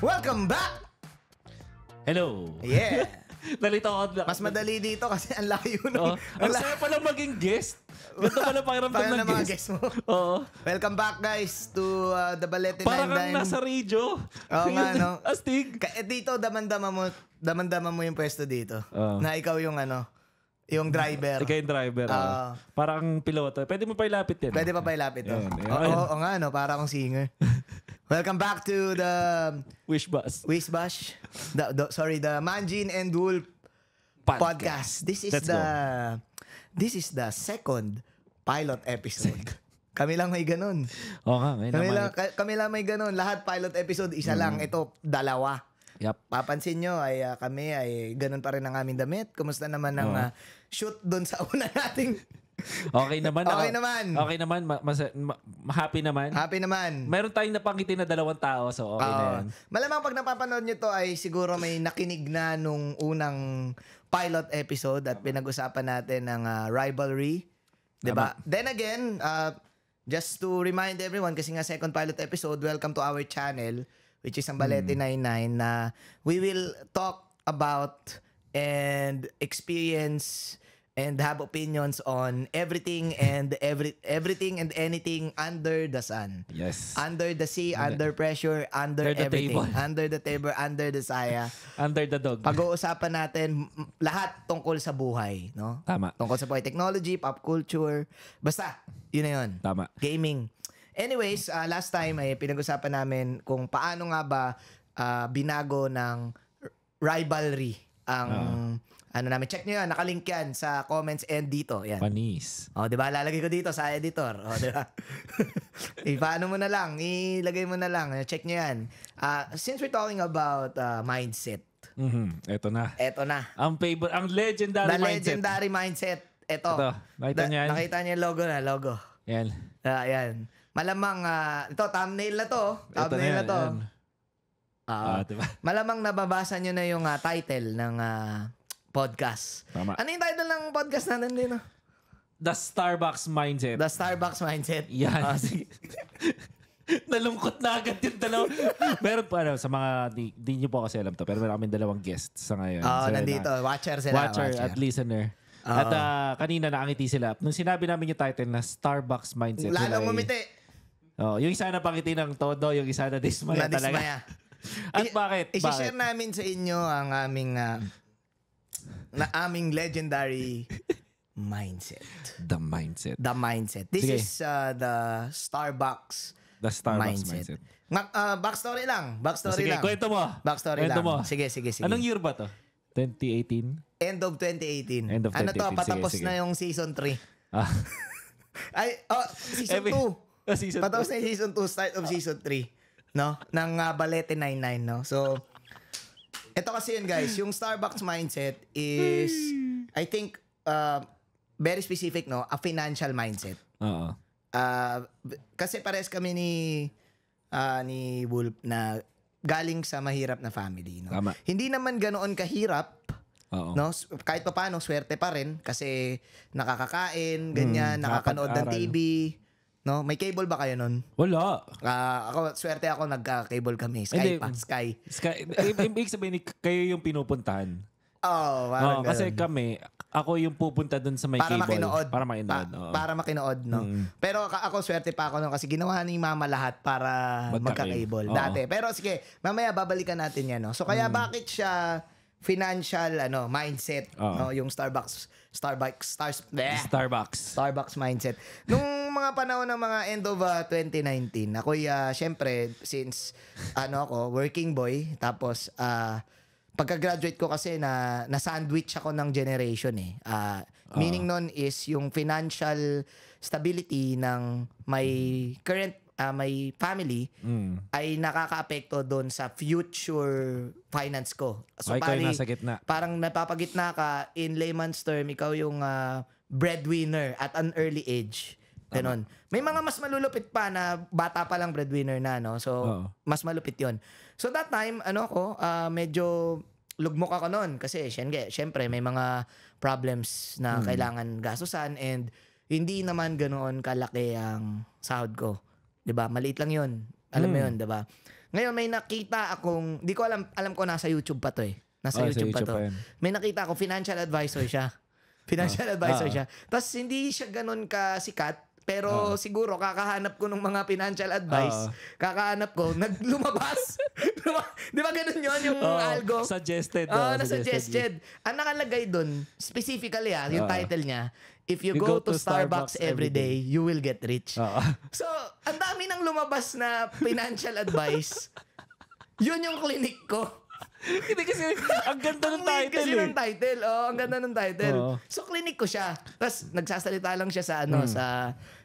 Welcome back! Hello. Yeah. Nalito ako. Mas madali dito kasi ang layo no. Oh. Ang saya pala maging guest. Ganito pala pakiramdam ng, ng guest. mo. Oo. Welcome back guys to uh, The Balete Parang Nine nasa radio. Oo nga, no? Astig. Ka- eh, dito, damandama mo, damandama mo yung pwesto dito. Oh. Na ikaw yung ano, yung driver. Ikaw yung driver. Uh, parang piloto. Pwede mo pailapit yan. Pwede pa pailapit. Oh. Yan, yan. Oo, oo nga, no? Para akong singer. Welcome back to the Wish Bus. Wish Bus. The, the, sorry, the Manjin and Wolf podcast. podcast. This is Let's the go. This is the second pilot episode. kami lang may ganun. Okay, nga, may kami lang, kami lang may ganun. Lahat pilot episode, isa mm. lang. Ito, dalawa. Yep. Papansin nyo, ay, uh, kami ay ganun pa rin ang aming damit. Kumusta naman ang uh, shoot doon sa una nating Ah. okay naman. Okay naman. Okay naman. Mas, ma- happy naman. Happy naman. Meron tayong napangiti na dalawang tao, so okay na yan. Malamang pag napapanood nyo to ay siguro may nakinig na nung unang pilot episode at pinag-usapan natin ng ah, rivalry. 'Di ba? Then again, uh, just to remind everyone, kasi nga second pilot episode, welcome to our channel, which is Ambalete hmm. 99, na we will talk about and experience and have opinions on everything and every everything and anything under the sun. Yes. Under the sea, under, pressure, under, under everything. The table. Under the table, under the saya. under the dog. Pag-uusapan natin lahat tungkol sa buhay, no? Tama. Tungkol sa buhay, technology, pop culture, basta, yun na yun. Tama. Gaming. Anyways, uh, last time ay eh, pinag-usapan namin kung paano nga ba uh, binago ng rivalry ang uh ano namin, check nyo yan, nakalink yan sa comments and dito. Yan. Panis. O, oh, di ba? Lalagay ko dito sa editor. O, oh, di ba? Ipaano mo na lang, ilagay mo na lang, check nyo yan. Uh, since we're talking about uh, mindset, mm-hmm. Ito na. Ito na. Ang favorite, ang legendary The mindset. The legendary mindset. Ito. Ito. Nakita niya yan. Nakita niya logo na, logo. Yan. Uh, yan. Malamang, uh, ito, thumbnail na to. Thumbnail na, yan, na to. Uh, ah, diba? Malamang nababasa nyo na yung uh, title ng uh, podcast. Tama. Ano yung title ng podcast natin din? The Starbucks Mindset. The Starbucks Mindset. Yan. Ah, sige. Nalungkot na agad yung dalawa. meron pa, ano, sa mga, di, di nyo po kasi alam to, pero meron kami dalawang guests sa ngayon. Oo, oh, ah, nandito. Na, watcher sila. Watcher, watcher. at listener. Uh-oh. Ah. At uh, kanina nakangiti sila. Nung sinabi namin yung title na Starbucks Mindset. Lalong umiti. Oh, yung isa na pangiti ng todo, yung isa na dismaya na talaga. Dismaya. at bakit? I- bakit? I-share namin sa inyo ang aming uh, na aming legendary mindset. The mindset. The mindset. This Sige. is uh, the Starbucks The Starbucks mindset. mindset. Nga, uh, backstory lang. Backstory sige, lang. kwento mo. Backstory kwento lang. Mo. Sige, sige, sige. Anong year ba to? 2018? End of 2018. End of 2018. Ano to, patapos sige, sige. na yung season 3. Ah. Ay, oh, season 2. Oh, season patapos two. na yung season 2, start of season 3. No? Ng uh, Balete 99, no? So, ito kasi yun guys, yung Starbucks mindset is, I think, uh, very specific, no? A financial mindset. Oo. Uh, kasi pares kami ni uh, ni Wolf na galing sa mahirap na family, no? Tama. Hindi naman ganoon kahirap, Oo. no? Kahit pa paano, swerte pa rin kasi nakakakain, ganyan, hmm, nakakanood ng TV no? May cable ba kayo nun? Wala. Ah, ako, swerte ako, nagka-cable kami. Sky Hindi. pa, Sky. Sky, eh, eh, ibig sabihin, eh, kayo yung pinupuntahan. Oo, parang Oo, kasi ganun. kami, ako yung pupunta dun sa may para cable. makinood. Para makinood. Pa- oo. para makinood, no? Mm-hmm. Pero ako, swerte pa ako nun kasi ginawa ni mama lahat para Magka-cable. magka Dati. Pero sige, mamaya babalikan natin yan, no? So, kaya mm. bakit siya financial ano mindset Oo. no yung Starbucks Starbucks, stars, bleh, Starbucks. Starbucks mindset. Nung mga panahon ng mga end of uh, 2019, ako uh, syempre since ano ako, working boy, tapos uh, pagka-graduate ko kasi na na-sandwich ako ng generation eh. Uh, meaning uh. nun is yung financial stability ng my current uh, ah, my family mm. ay nakakaapekto doon sa future finance ko. So okay, ah, pari, nasa gitna. parang napapagitna ka in layman's term ikaw yung uh, breadwinner at an early age. Ganon. May mga mas malulupit pa na bata pa lang breadwinner na, no? So, Oo. mas malupit yon So, that time, ano ko, uh, medyo lugmok ako noon. Kasi, syempre, syempre, may mga problems na hmm. kailangan gastusan and hindi naman ganoon kalaki ang sahod ko. 'Di ba? Maliit lang 'yon. Alam mm. mo hmm. 'yon, 'di ba? Ngayon may nakita akong, di ko alam, alam ko nasa YouTube pa 'to eh. Nasa oh, YouTube, YouTube pa 'to. Pa may nakita ako financial advisor siya. Financial oh. advisor oh. siya. Tapos hindi siya ganun ka sikat. Pero oh. siguro kakahanap ko ng mga financial advice. Oh. Kakahanap ko, naglumabas. Di ba ganun yon yung oh. algo? Suggested. Oh, Oo, oh, na-suggested. Ang nakalagay doon, specifically ah, yung oh. title niya, if you, you go, go to, to Starbucks, Starbucks every day, you will get rich. Uh-huh. So, ang dami nang lumabas na financial advice. Yun yung clinic ko. Hindi kasi, ang ganda ng title kasi eh. ng title. Oh, ang ganda ng title. Uh-huh. So, clinic ko siya. Tapos, nagsasalita lang siya sa ano, hmm. sa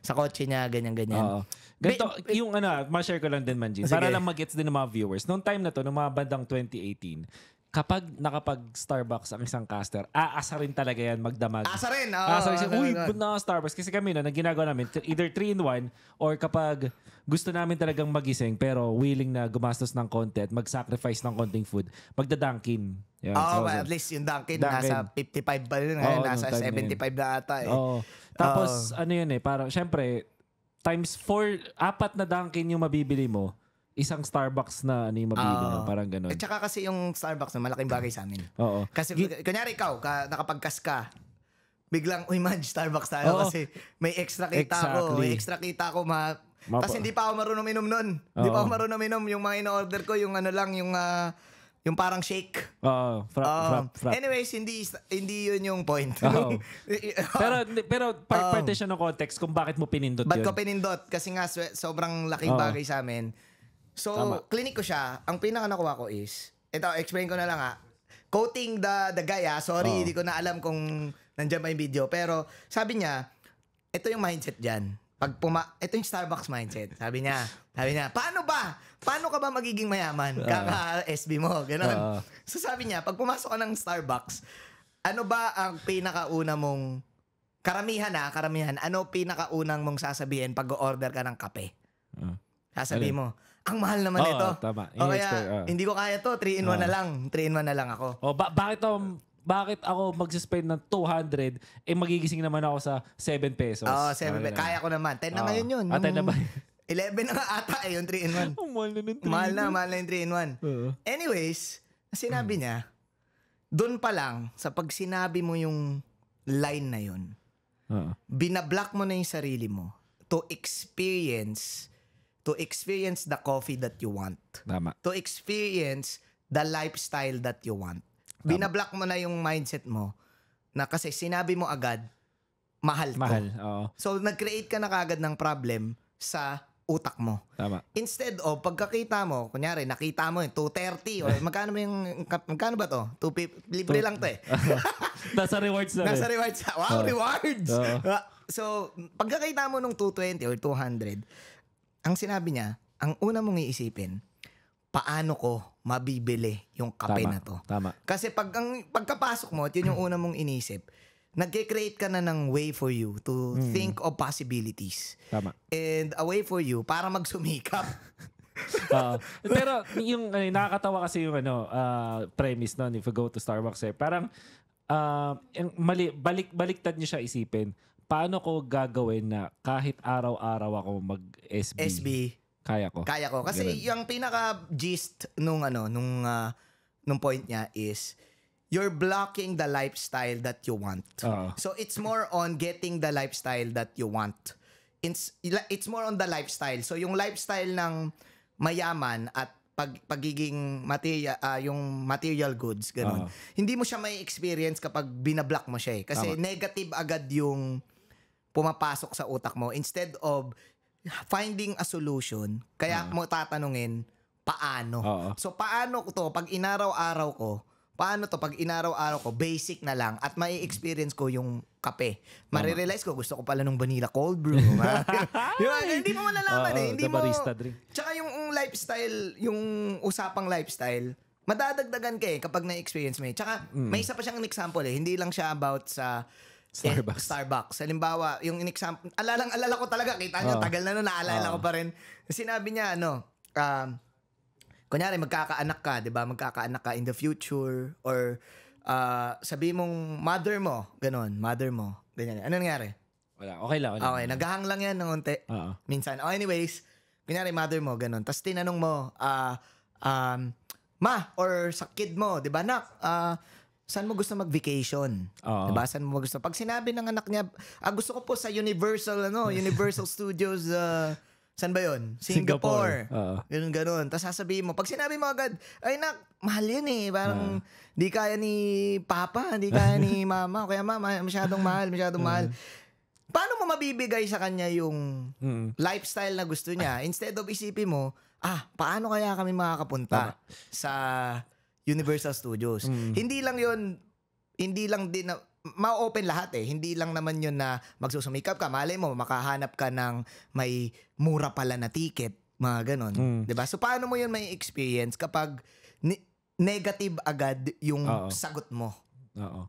sa kotse niya, ganyan-ganyan. Uh-huh. Ganito, But, yung ano, ma-share ko lang din, Manjin. Sige. Para lang mag-gets din ng mga viewers. Noong time na to, noong mga bandang 2018, kapag nakapag-Starbucks ang isang caster, aasa rin talaga yan magdamag. Asa rin! Oh, aasa rin uy, good na Starbucks. Kasi kami na, no, ginagawa namin, either 3 in 1 or kapag gusto namin talagang magising pero willing na gumastos ng konti at mag-sacrifice ng konting food, magdadunkin. Yeah, oh, so, at least yung Dunkin, Dunkin. nasa 55 ba rin eh, ngayon? Oh, nasa 75 na ata eh. Oh. Tapos, oh. ano yun eh, parang, syempre, times 4, apat na Dunkin yung mabibili mo isang Starbucks na ano yung mabili ah, mo, parang ganun. At saka kasi yung Starbucks na malaking bagay sa amin. Oo. Kasi kunyari ikaw, ka, nakapagkas ka, biglang, uy man, Starbucks tayo Oo. kasi may extra kita ko. May extra kita ko. Ma- Mapa- Tapos hindi pa ako marunong minom nun. Hindi pa ako marunong minom. Yung mga in-order ko, yung ano lang, yung, ah, yung parang shake. Oo, frap, Um, frap, frap. Anyways, hindi hindi yun yung point. Pero, um, pero part, Oo. Um, partition ng context kung bakit mo pinindot Ba't yun. ko pinindot? Kasi nga, sobrang laking Oo. bagay sa amin. So, Tama. clinic ko siya. Ang pinaka nakuha ko is, ito, explain ko na lang ha. Quoting the, the guy ha. Sorry, hindi ko na alam kung nandiyan ba yung video. Pero, sabi niya, ito yung mindset dyan. Pag puma, ito yung Starbucks mindset. Sabi niya, sabi niya, paano ba? Paano ka ba magiging mayaman? Kaka SB mo, ganun. Uh. So sabi niya, pag pumasok ka ng Starbucks, ano ba ang pinakauna mong, karamihan ha, karamihan, ano pinakaunang mong sasabihin pag order ka ng kape? Uh. Ah. Sasabi mo, ang mahal naman Oo, nito. tama. O kaya, ini hindi ko kaya to, 3 in 1 na lang. 3 in 1 na lang ako. Oh, ba- bakit ako, bakit ako magsispend ng 200 eh magigising naman ako sa 7 pesos. Oo, 7 Parang Kaya ko naman. 10 na Oo. ngayon yun. Ah, 10 na 11 na ata eh, yung 3 in 1. Ang mahal na ng three. mahal na, mahal na yung 3 in 1. Oo. Anyways, sinabi hmm. niya, doon pa lang, sa pag sinabi mo yung line na yun, Oo. binablock mo na yung sarili mo to experience to experience the coffee that you want. Tama. To experience the lifestyle that you want. Tama. Binablock mo na yung mindset mo na kasi sinabi mo agad, mahal ko. Mahal, oo. So, nag-create ka na kagad ng problem sa utak mo. Tama. Instead of, pagkakita mo, kunyari, nakita mo eh, yung 230, o magkano ba yung, magkano ba to? 250, libre lang to eh. Nasa rewards na Nasa rewards. Wow, uh, rewards! Uh, so, pagkakita mo nung 220 or 200, ang sinabi niya, ang una mong iisipin, paano ko mabibili yung kape tama, na to? Tama. Kasi pag ang pagkapasok mo, at yun yung una mong inisip, nagke-create ka na ng way for you to mm. think of possibilities. Tama. And a way for you para magsumikap. uh, pero yung uh, nakakatawa kasi yung ano uh, premise noon if you go to Starbucks eh parang uh, mali, balik baliktad niyo siya isipin paano ko gagawin na kahit araw-araw ako mag-SB? SB. Kaya ko. Kaya ko. Kasi Ganun. yung pinaka-gist nung ano, nung, uh, nung point niya is, you're blocking the lifestyle that you want. Uh-oh. So it's more on getting the lifestyle that you want. It's, it's more on the lifestyle. So yung lifestyle ng mayaman at pag, pagiging material, uh, ah, yung material goods, ganun. Uh-huh. Hindi mo siya may experience kapag binablock mo siya eh. Kasi Tama. negative agad yung pumapasok sa utak mo instead of finding a solution, kaya uh-huh. mo tatanungin paano. Uh-huh. So paano to pag inaraw-araw ko, paano to pag inaraw-araw ko, basic na lang at mai-experience ko yung kape. Marirealize ko, gusto ko pala nung vanilla cold brew. yung, hindi mo malalaman uh, eh. Hindi mo, barista drink. Tsaka yung, yung lifestyle, yung usapang lifestyle, madadagdagan ka eh kapag na-experience mo eh. Tsaka mm. may isa pa siyang example eh. Hindi lang siya about sa Starbucks. Eh, Starbucks. Halimbawa, yung in-example, alalang-alala ko talaga, kita nyo, oh. tagal na nun, naalala oh. ko ah. pa rin. Sinabi niya, ano, um, kunyari, magkakaanak ka, di ba? Magkakaanak ka in the future, or uh, sabi mong mother mo, ganun, mother mo, ganyan. Ano nangyari? Wala, okay lang. Wala. Okay, naghahang lang yan ng unti. uh Minsan. Oh, anyways, kunyari, mother mo, ganun. Tapos tinanong mo, uh, um, ma, or sa kid mo, di ba, nak, uh, saan mo gusto mag-vacation? Uh-huh. Diba? Saan mo gusto? Pag sinabi ng anak niya, ah, gusto ko po sa Universal, ano, Universal Studios, uh, saan ba yun? Singapore. Singapore. Uh-huh. Ganun, ganun. Tapos sasabihin mo, pag sinabi mo agad, ay nak, mahal yun eh. Parang, uh-huh. di kaya ni papa, di kaya ni mama. O kaya mama, masyadong mahal, masyadong uh-huh. mahal. Paano mo mabibigay sa kanya yung uh-huh. lifestyle na gusto niya? Ah. Instead of isipin mo, ah, paano kaya kami makakapunta uh-huh. sa Universal Studios. Mm. Hindi lang 'yon hindi lang din na ma-open lahat eh. Hindi lang naman yun na magsusumikap ka. Malay mo, makahanap ka ng may mura pala na ticket. Mga ganun, Mm. ba diba? So, paano mo yun may experience kapag ni- negative agad yung Uh-oh. sagot mo? Oo.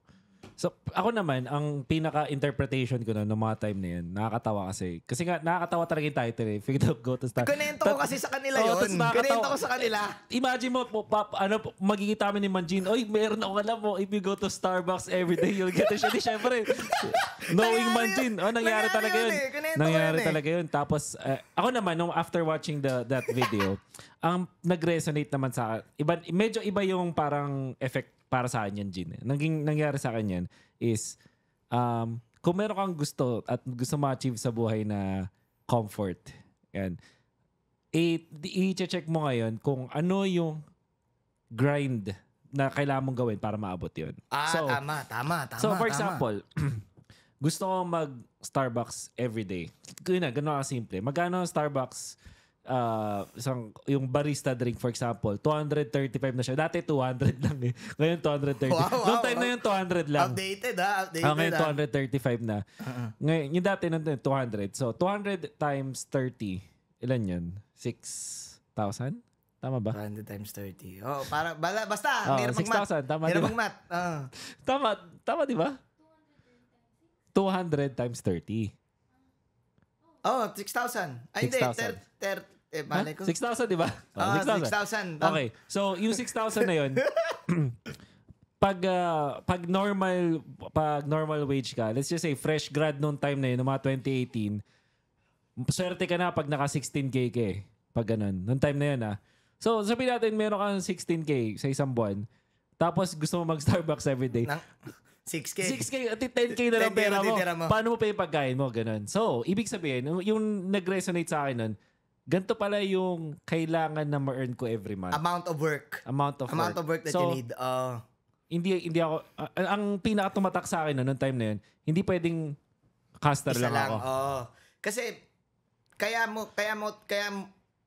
So, ako naman, ang pinaka-interpretation ko na noong mga time na yun, nakakatawa kasi. Kasi nga, nakakatawa talaga yung title eh. Figured out go to star. Kunento ko kasi sa kanila oh, yun. Kunento ko sa kanila. Eh, imagine mo, po, pap, ano, magkikita kami ni Manjin, oy, meron ako alam mo, if you go to Starbucks every day, you'll get a shitty. Siyempre, knowing Manjin, oh, nangyari, talaga yun. Nangyari talaga yun. Eh, eh. Tapos, uh, ako naman, nung after watching the that video, ang nag-resonate naman sa akin, iba, medyo iba yung parang effect para sa akin yan, Jin. Naging, nangyari sa akin yan is, um, kung meron kang gusto at gusto ma-achieve sa buhay na comfort, yan, i-check mo ngayon kung ano yung grind na kailangan mong gawin para maabot yun. Ah, so, tama, tama, tama. So, for tama. example, gusto ko mag-Starbucks every day. Yun na, ganun ka simple. Magkano Starbucks uh, isang, yung barista drink, for example, 235 na siya. Dati 200 lang eh. Ngayon 230. Wow, wow, Noong time wow. na yun, 200 lang. Updated ha? Ah, updated uh, ngayon 235 na. Uh-huh. Ngayon, yung dati nun, 200. So, 200 times 30, ilan yun? 6,000? Tama ba? 200 times 30. Oh, para bala, basta, oh, hirap mag-math. Tama, hirap diba? mag-math. Uh. Tama, tama di ba? 200 times 30. Oh, 6,000. Ay, 6, hindi. 30, eh, balay ko. 6,000, di ba? Ah, oh, oh 6,000. 6,000. Okay. So, yung 6,000 na yun, pag, uh, pag normal pag normal wage ka, let's just say fresh grad noong time na yun, noong mga 2018, swerte ka na pag naka 16K ka eh. Pag ganun. Noong time na yun ah. So, sabihin natin, meron kang 16K sa isang buwan. Tapos, gusto mo mag-Starbucks everyday. Na? 6K. 6K at 10K na lang pera mo. mo. Paano mo pa yung pagkain mo? Ganun. So, ibig sabihin, yung nag-resonate sa akin nun, ganito pala yung kailangan na ma-earn ko every month. Amount of work. Amount of Amount work. of work that so, you need. Uh, hindi hindi ako uh, ang pinakatumatak sa akin no, noong time na yun, hindi pwedeng caster lang, lang ako. Oh. Kasi kaya mo kaya mo kaya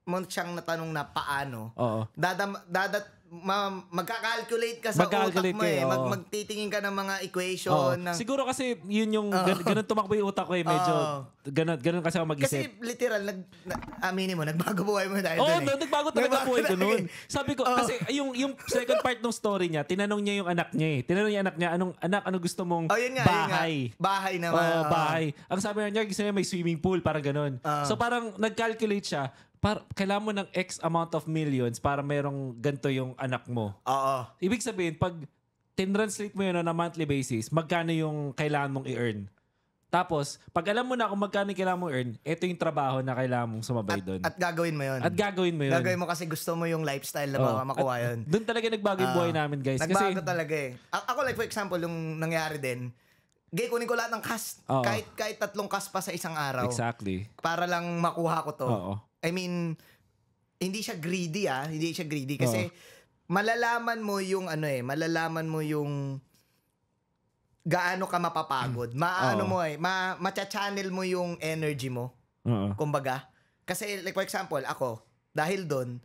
mo siyang natanong na paano. Oo. Dadam, dadat ma- magka-calculate ka sa magka-calculate utak mo eh. Mag- magtitingin ka ng mga equation. Oh. Ng... Siguro kasi yun yung, oh. gan- ganun tumakbo yung utak ko eh. Medyo, oh. ganun, ganun kasi ako mag-isip. Kasi literal, nag, na, aminin mo, nagbago buhay mo dahil oh, doon eh. no, nagbago talaga nagbago buhay ko noon. Eh. Sabi ko, oh. kasi yung, yung second part ng story niya, tinanong niya yung anak niya eh. Tinanong niya anak niya, anong anak, ano gusto mong oh, yun nga, bahay? Yun nga. Bahay naman. Oh, bahay. Ang sabi niya, gusto niya may swimming pool, parang ganun. Oh. So parang nag-calculate siya para, kailangan mo ng X amount of millions para merong ganito yung anak mo. Oo. Ibig sabihin, pag tinranslate mo yun on a monthly basis, magkano yung kailangan mong i-earn. Tapos, pag alam mo na kung magkano yung kailangan mong earn, ito yung trabaho na kailangan mong sumabay doon. At gagawin mo yun. At gagawin mo yun. Gagawin mo kasi gusto mo yung lifestyle na Oo. makuha At yun. Doon talaga nagbago yung buhay Ah. namin, guys. Nagbago Kasi, talaga eh. A- ako like for example, yung nangyari din, gay kunin ko lahat ng cast. Oo. Kahit, kahit tatlong cast pa sa isang araw. exactly. Para lang makuha ko to. Oo. I mean, hindi siya greedy ah, hindi siya greedy kasi oh. malalaman mo yung ano eh, malalaman mo yung gaano ka mapapagod. Hmm. Maano oh. mo eh, ma macha-channel mo yung energy mo. Uh-oh. Kumbaga. Kasi like for example, ako, dahil doon,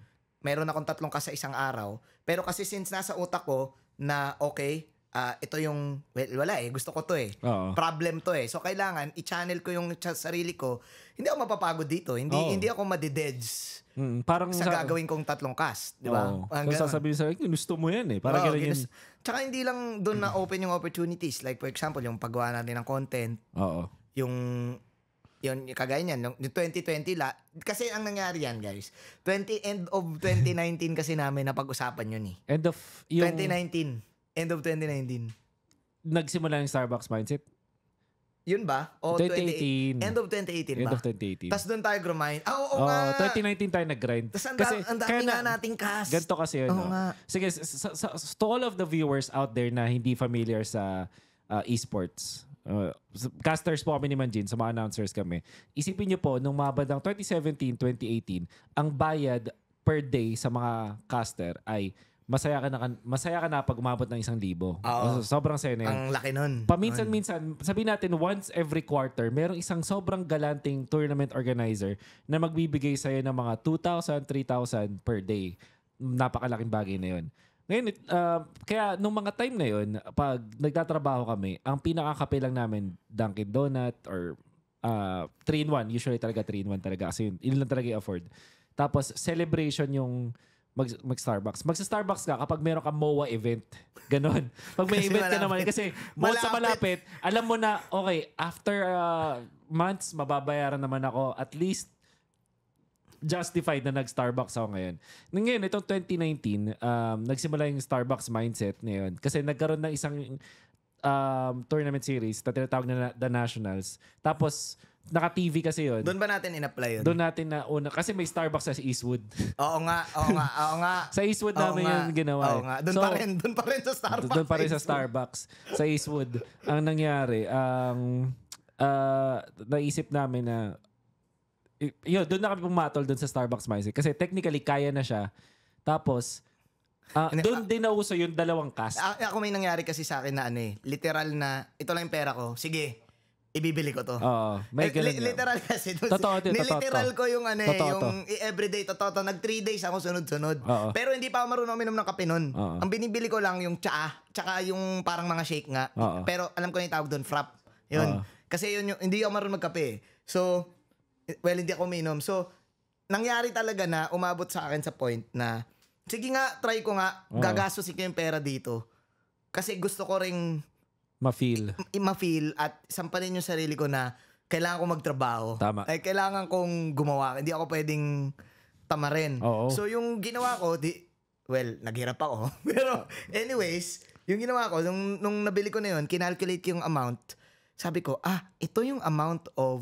meron akong tatlong kasa isang araw. Pero kasi since nasa utak ko na okay, uh, ito yung, well, wala eh, gusto ko to eh. Oo. Problem to eh. So, kailangan, i-channel ko yung ch- sarili ko. Hindi ako mapapagod dito. Hindi Oo. hindi ako madededs mm, parang sa, sa gagawin kong tatlong cast. Di ba? Oo. so, sasabihin sa akin, gusto mo yan eh. Para Oo, ganun yun. ginus- Tsaka hindi lang doon na open yung opportunities. Like, for example, yung paggawa natin ng content, Oo. yung yun, yung kagaya niyan, nung- yung 2020 la, kasi ang nangyari yan guys, 20 end of 2019 kasi namin napag-usapan yun eh. End of yung... 2019. End of 2019. Nagsimula yung Starbucks mindset? Yun ba? O 2018. 20, end of 2018 ba? End of 2018. Tapos doon tayo grind. Ah, oo, oo oh, nga. 2019 tayo nag-grind. Tapos ang, kasi, ang dami nga na, nating cast. Ganito kasi yun. Oo no? nga. Sige, sa, sa, sa, to all of the viewers out there na hindi familiar sa uh, esports, uh, casters po kami ni Manjin, sa mga announcers kami, isipin nyo po, nung mga bandang 2017, 2018, ang bayad per day sa mga caster ay masaya ka na masaya ka na pag umabot ng isang libo. Oo. So, sobrang saya na yun. Ang laki nun. Paminsan-minsan, sabi natin once every quarter, merong isang sobrang galanting tournament organizer na magbibigay sa'yo ng mga 2,000, 3,000 per day. Napakalaking bagay na yun. Ngayon, uh, kaya nung mga time na yun, pag nagtatrabaho kami, ang pinakakape lang namin, Dunkin' Donut or uh, 3-in-1. Usually talaga 3-in-1 talaga kasi yun, yun lang talaga i-afford. Tapos celebration yung mag, mag Starbucks. Mag Starbucks ka kapag meron ka MOA event. Ganon. Pag may event malapit. ka naman kasi malapit. sa malapit, alam mo na okay, after uh, months mababayaran naman ako at least justified na nag-Starbucks ako ngayon. Ngayon, itong 2019, um, nagsimula yung Starbucks mindset ngayon. Kasi nagkaroon ng isang um, tournament series na tinatawag na The Nationals. Tapos, naka-TV kasi yon. Doon ba natin in-apply yun? Doon natin na una. Kasi may Starbucks sa Eastwood. oo nga, oo nga, oo nga. sa Eastwood oo namin nga, yung ginawa. Oo eh. nga. Doon so, pa rin, doon pa rin sa Starbucks. Doon pa rin sa Starbucks. sa Eastwood. ang nangyari, ang um, uh, naisip namin na yun, doon na kami pumatol doon sa Starbucks Mice. Kasi technically, kaya na siya. Tapos, Uh, doon ah, din nauso yung dalawang cast. A- ako may nangyari kasi sa akin na ano eh, literal na, ito lang yung pera ko, sige, ibibili ko to. Oo. May eh, literal kasi. To, totoo, to, Niliteral ko yung ano eh, yung everyday totoo to. Nag 3 days ako sunod-sunod. Oo. Pero hindi pa ako marunong uminom ng kape nun. Oo. Ang binibili ko lang yung tsaa, tsaka yung parang mga shake nga. Oo. Pero alam ko na yung tawag doon, frap. Yun. Oo. Kasi yun, yung, hindi ako marunong magkape. Eh. So, well, hindi ako uminom. So, nangyari talaga na umabot sa akin sa point na, sige nga, try ko nga, Oo. gagastos ko yung pera dito. Kasi gusto ko ring Mafeel. feel ma at sampanin yung sarili ko na kailangan ko magtrabaho. Tama. Ay, kailangan kong gumawa. Hindi ako pwedeng tamarin. Oo. So, yung ginawa ko, di, well, naghirap ako. Pero, anyways, yung ginawa ko, nung, nung nabili ko na yun, kinalculate yung amount. Sabi ko, ah, ito yung amount of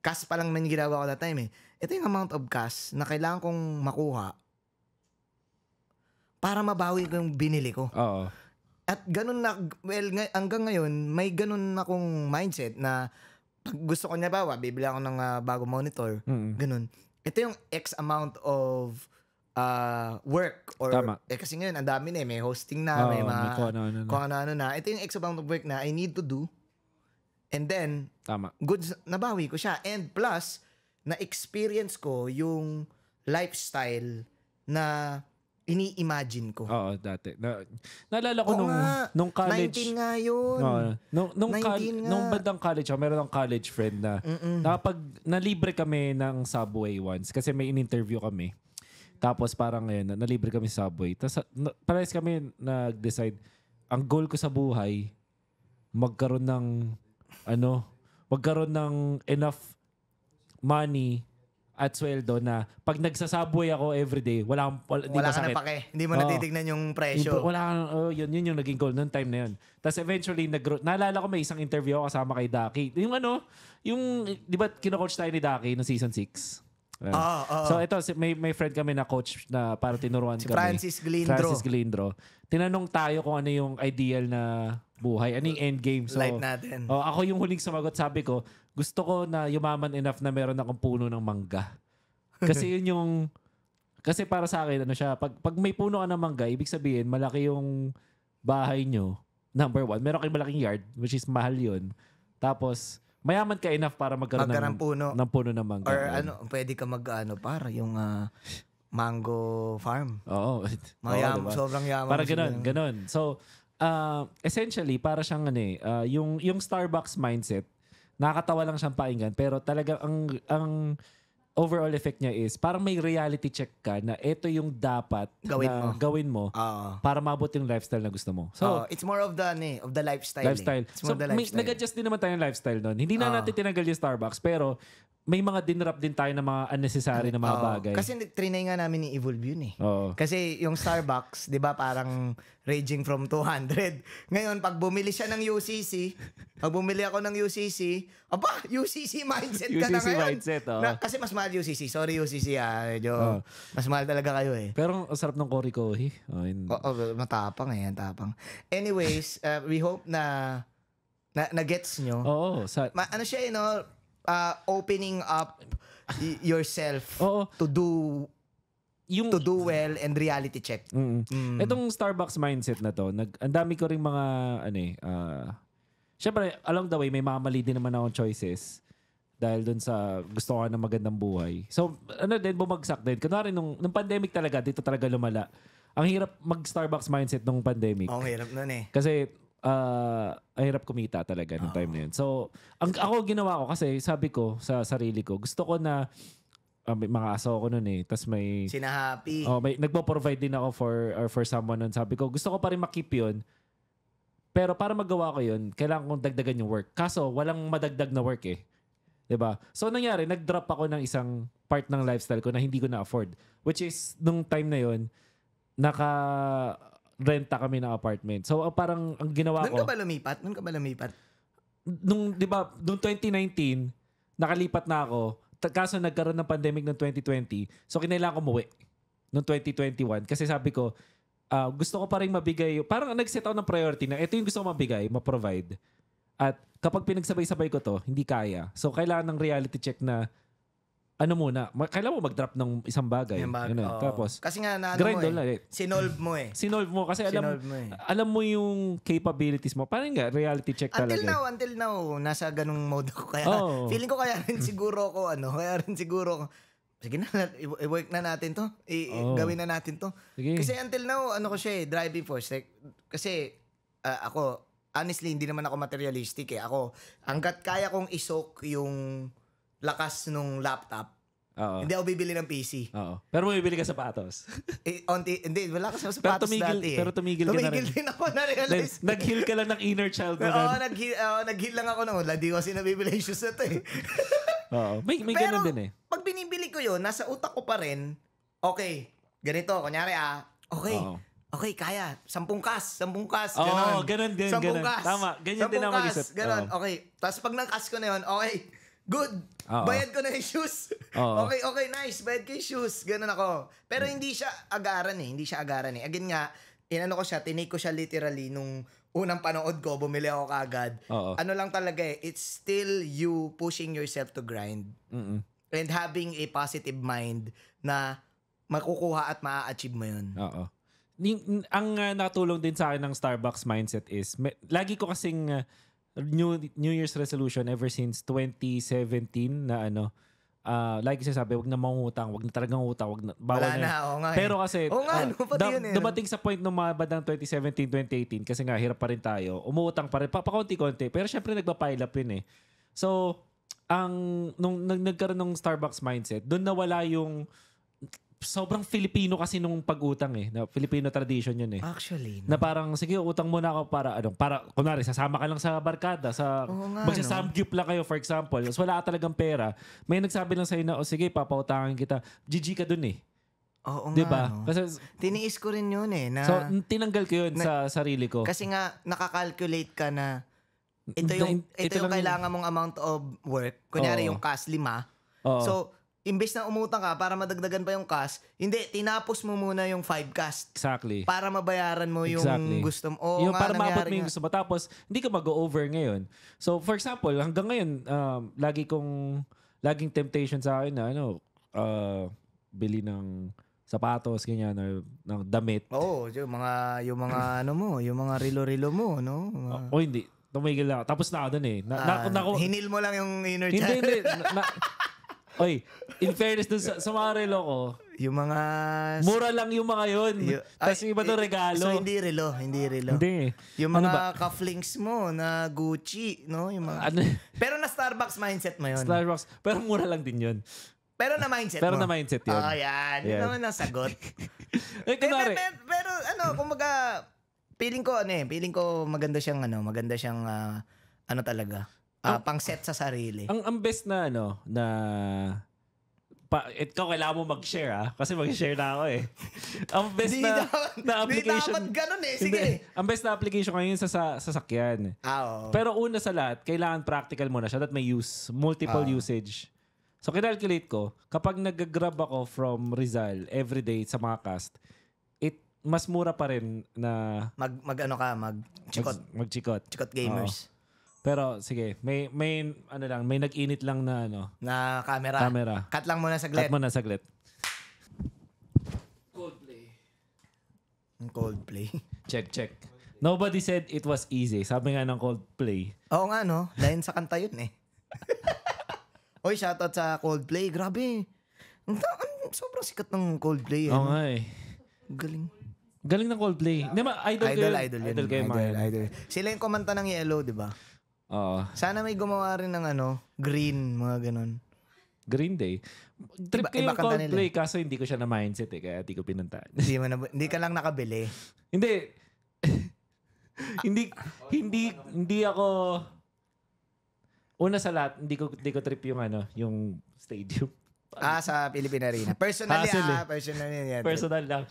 cash pa lang na ginagawa ko that time eh. Ito yung amount of cash na kailangan kong makuha para mabawi ko yung binili ko. Oo. At ganun na, well, ngay- hanggang ngayon, may ganun na akong mindset na pag gusto ko niya bawa, bibili ako ng uh, bago monitor, mm-hmm. ganun. Ito yung X amount of uh, work or Tama. eh kasi ngayon ang dami na eh, may hosting na, oh, may mga may kung ano-ano na. Kung ano-ano na. Ito yung X amount of work na I need to do. And then, Tama. goods, nabawi ko siya. And plus, na-experience ko yung lifestyle na ini-imagine ko. Oo, dati. Na, naalala ko Oo nung, nga. nung college. 19 nga yun. Oo, nung, nung, 19 col- nga. nung bandang college, ako, meron akong college friend na nakapag, nalibre kami ng subway once kasi may in-interview kami. Tapos parang ngayon, nalibre kami sa subway. Tapos na, parehas kami nag-decide, ang goal ko sa buhay, magkaroon ng, ano, magkaroon ng enough money at sweldo na pag nagsasubway ako everyday, wala akong wala, wala ka na pake. Hindi mo oh, natitignan yung presyo. wala kang, oh, yun, yun yung naging goal noon time na yun. Tapos eventually, nag naalala ko may isang interview ako kasama kay Daki. Yung ano, yung, di ba kinakoach tayo ni Daki no season 6? Uh, oh, oh. So ito, may, may friend kami na coach na para tinuruan si kami. Francis Glindro. Francis Glindro. Tinanong tayo kung ano yung ideal na buhay. Ano yung end game. So, Light natin. Oh, ako yung huling sumagot. Sabi ko, gusto ko na yumaman enough na meron akong puno ng mangga. Kasi yun yung... Kasi para sa akin, ano siya, pag, pag may puno ka ng mangga, ibig sabihin, malaki yung bahay nyo. Number one, meron kayong malaking yard, which is mahal yun. Tapos, mayaman ka enough para magkaroon, ng, puno. ng puno ng mangga. Or ano, pwede ka mag-ano para yung uh, mango farm. Oo. Mayam, diba? sobrang yaman. Para ganun, ganun. So, uh, essentially, para siyang ano eh, uh, yung, yung Starbucks mindset, nakakatawa lang siyang pakinggan pero talaga ang ang overall effect niya is parang may reality check ka na ito yung dapat gawin na mo, gawin mo uh, para maabot yung lifestyle na gusto mo. So, uh, it's more of the ano, eh, of the lifestyle. Eh. Lifestyle. Eh. It's more so, the lifestyle. nag-adjust din naman tayo ng lifestyle noon. Hindi na uh, natin tinanggal yung Starbucks pero may mga dinrap din tayo ng mga unnecessary na mga Oo. bagay. Kasi trinay nga namin ni Evolve yun eh. Oo. Kasi yung Starbucks, di ba parang raging from 200. Ngayon, pag bumili siya ng UCC, pag bumili ako ng UCC, aba, UCC mindset ka na ngayon. mindset, oo. Na- kasi mas mahal UCC. Sorry UCC ah, medyo mas mahal talaga kayo eh. Pero ang sarap ng kori-kori. Oh, yun. Oo, oh, matapang eh, tapang. Anyways, uh, we hope na na, na gets nyo. Oo, sa, Ma- ano siya eh, no? uh, opening up yourself Oo. to do yung to do well and reality check. Mm. Mm. Itong Starbucks mindset na to, nag ang dami ko ring mga ano eh uh, Syempre along the way may mga mali din naman akong choices dahil doon sa gusto ko ng magandang buhay. So ano din bumagsak din. Kunwari nung nung pandemic talaga dito talaga lumala. Ang hirap mag Starbucks mindset nung pandemic. Oh, hirap noon eh. Kasi uh, hirap kumita talaga ng time na yun. So, ang ako ginawa ko kasi sabi ko sa sarili ko, gusto ko na uh, may mga asawa ko noon eh. Tapos may... Sinahappy. Oh, may, nagpo-provide din ako for, or for someone noon. Sabi ko, gusto ko pa rin makip yun. Pero para magawa ko yun, kailangan kong dagdagan yung work. Kaso, walang madagdag na work eh. 'di ba? So nangyari, nag-drop ako ng isang part ng lifestyle ko na hindi ko na afford, which is nung time na 'yon, naka renta kami ng apartment. So uh, parang ang ginawa Doon ko... ka ba lumipat? Noon ka ba lumipat? Nung, di ba, nung 2019, nakalipat na ako. Ta- Kaso nagkaroon ng pandemic ng 2020. So kinailangan ko muwi noong 2021. Kasi sabi ko, uh, gusto ko pa rin mabigay. Parang nag-set out ng priority na ito yung gusto ko mabigay, ma-provide. At kapag pinagsabay-sabay ko to, hindi kaya. So kailangan ng reality check na ano muna, kailan mo mag-drop ng isang bagay. Yung bag, oh. Tapos, kasi nga, na, ano grind mo eh, lang, eh. sinolve mo eh. Sinolve mo kasi alam, mo eh. alam mo yung capabilities mo. Parang nga, reality check talaga. Until eh. now, until now, nasa ganung mode ako. Kaya, oh. feeling ko kaya rin siguro ko, ano, kaya rin siguro ko, sige na, i-work na natin to. I- oh. Gawin na natin to. Sige. Kasi until now, ano ko siya eh, driving force. Like, kasi, uh, ako, honestly, hindi naman ako materialistic eh. Ako, hanggat kaya kong isok yung lakas nung laptop, Oo. Hindi ako bibili ng PC. Oo. Pero bumibili ka sapatos. eh, onti, hindi, wala ka sa sapatos pero tumigil, dati eh. Pero tumigil, tumigil ka na rin. Tumigil din ako na-realize. nag-heal ka lang ng inner child mo. Oo, nag-heal, uh, nag-heal lang ako ng wala. Di kasi nabibili yung shoes na to eh. Oo. May, may pero, ganun din eh. pag binibili ko yun, nasa utak ko pa rin, okay, ganito, kunyari ah, okay, Oo. Okay, kaya. Sampung kas. Sampung kas. Oo, ganun. ganun, ganun. Sampung ganun. kas. Tama. Ganyan sampung din ako mag-isip. Ganun. Oh. Okay. Tapos pag nang kas ko na yun, okay good. Oo. Bayad ko na yung shoes. Oo. okay, okay, nice. Bayad ko yung shoes. Ganun ako. Pero hmm. hindi siya agaran eh. Hindi siya agaran eh. Again nga, inano ko siya, tinake ko siya literally nung unang panood ko, bumili ako kaagad. Oo. Ano lang talaga eh, it's still you pushing yourself to grind. Mm-mm. And having a positive mind na makukuha at maa-achieve mo yun. Oo. Ang uh, natulong din sa akin ng Starbucks mindset is, may- lagi ko kasing... Uh, new New Year's resolution ever since 2017 na ano uh, ah, lagi siya sabi, wag na mangutang, wag na talagang utang, wag na, bawal Wala na. na nga. eh. Pero kasi, Oo nga, ah, ano, pati yun eh. dumating sa point ng mga bandang 2017, 2018, kasi nga, hirap pa rin tayo. Umuutang pa rin, pa, pakonti-konti. Pero syempre, nagpa-pile up yun eh. So, ang, nung, nag, nagkaroon ng Starbucks mindset, doon nawala yung sobrang Filipino kasi nung pag-utang eh. Na Filipino tradition yun eh. Actually. No. Na parang, sige, utang muna ako para, ano, para, kunwari, sasama ka lang sa barkada, sa, Oo nga, no? lang kayo, for example. Tapos wala ka talagang pera. May nagsabi lang sa'yo na, o oh, sige, papautangan kita. GG ka dun eh. Oo diba? nga. No? Kasi, Tiniis ko rin yun eh. Na, so, tinanggal ko yun na, sa sarili ko. Kasi nga, nakakalculate ka na, ito yung, ito, ito yung kailangan mong amount of work. Kunyari, Oo. yung cash lima. Oo. So, imbes na umutang ka para madagdagan pa yung cash, hindi, tinapos mo muna yung 5 cast. Exactly. Para mabayaran mo yung exactly. gusto mo. Oo, yung, nga, para maabot mo yung gusto mo. Tapos, hindi ka mag-over ngayon. So, for example, hanggang ngayon, um, lagi kong, laging temptation sa akin na, ano, uh, bili ng sapatos, ganyan, or ng damit. Oo, yung mga, yung mga, ano mo, yung mga rilo-rilo mo, no? Mga... Oh, oh, hindi tumigil na ako. Tapos na ako dun eh. Na, ah, na, na, na, hinil mo lang yung inner child. Hindi, hindi. Na, na, Oy, in fairness dun sa, sa mga relo ko, yung mga... Mura lang yung mga yun. Kasi iba to regalo. So, hindi relo. Hindi relo. Hindi. Yung ano mga ano cufflinks mo na Gucci, no? Yung mga... Ano? Pero na Starbucks mindset mo yun. Starbucks. Pero mura lang din yun. Pero na mindset Pero mo. na mindset yun. Oh, yan. Yun naman ang sagot. eh, kunwari. Pero, pero, pero ano, kumaga, feeling ko, ano eh, feeling ko maganda siyang, ano, maganda siyang, uh, ano talaga. Uh, ang, pang set sa sarili. Ang, ang best na ano, na pa, ito kailangan mo mag-share ah. Kasi mag-share na ako eh. ang best na, na application. Di dapat ganun eh. Sige. Hindi, ang best na application ngayon sa, sa sasakyan. Ah, oh. Pero una sa lahat, kailangan practical muna siya that may use. Multiple ah. usage. So kinalculate ko, kapag nag-grab ako from Rizal every day sa mga cast, it mas mura pa rin na... Mag, mag ano ka, mag-chikot. Mag, mag-chikot. Chikot gamers. Oh. Pero sige, may may ano lang, may nag-init lang na ano. Na camera. Camera. Cut lang muna saglit. Cut muna saglit. Coldplay. Coldplay. Check, check. Nobody said it was easy. Sabi nga ng Coldplay. Oo nga no, dahil sa kanta yun eh. Oy, shoutout sa Coldplay. Grabe. Sobrang sikat ng Coldplay. Eh, Oo nga eh. Galing. Galing ng Coldplay. Di ba, idol, idol, kayo, idol, idol, idol, idol, idol, idol, idol. Sila yung kumanta ng Yellow, di ba? Oo. Sana may gumawa rin ng ano, green, mga ganun. Green Day. Trip iba, ko yung Coldplay kaso hindi ko siya na-mindset eh. Kaya hindi ko pinuntaan. hindi, man, hindi ka lang nakabili. hindi. hindi, hindi, hindi ako... Una sa lahat, hindi ko, hindi ko trip yung ano, yung stadium. Ah, sa Philippine Arena. Personally, ah, Hassle, ah, personally. Yan, personal lang.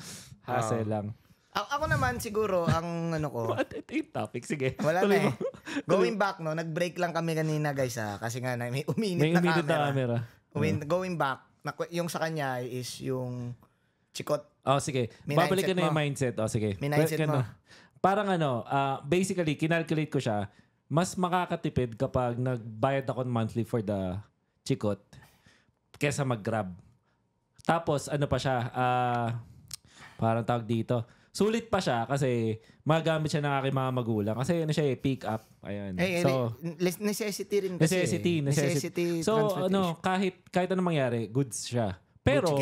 Hassle oh. lang. A- ako naman siguro ang ano ko. What? Ito yung topic. Sige. Wala na eh. Going back, no, nag-break lang kami kanina, guys, ha? Ah. Kasi nga, may uminit, may uminit na camera. Na camera. yeah. Mm. Going back, yung sa kanya is yung chikot. Oh, sige. May Babalik ka na yung mindset. Oh, sige. May mindset Pero, mo. Parang ano, uh, basically, kinalculate ko siya, mas makakatipid kapag nagbayad ako monthly for the chikot kesa mag-grab. Tapos, ano pa siya, uh, parang tawag dito, sulit pa siya kasi magamit siya ng aking mga magulang. Kasi ano siya eh, pick up. Ayan. Ay, eh, eh, so, necessity rin kasi. Necessity. Eh. Necessity. necessity so ano, kahit, kahit ano mangyari, goods siya. Pero,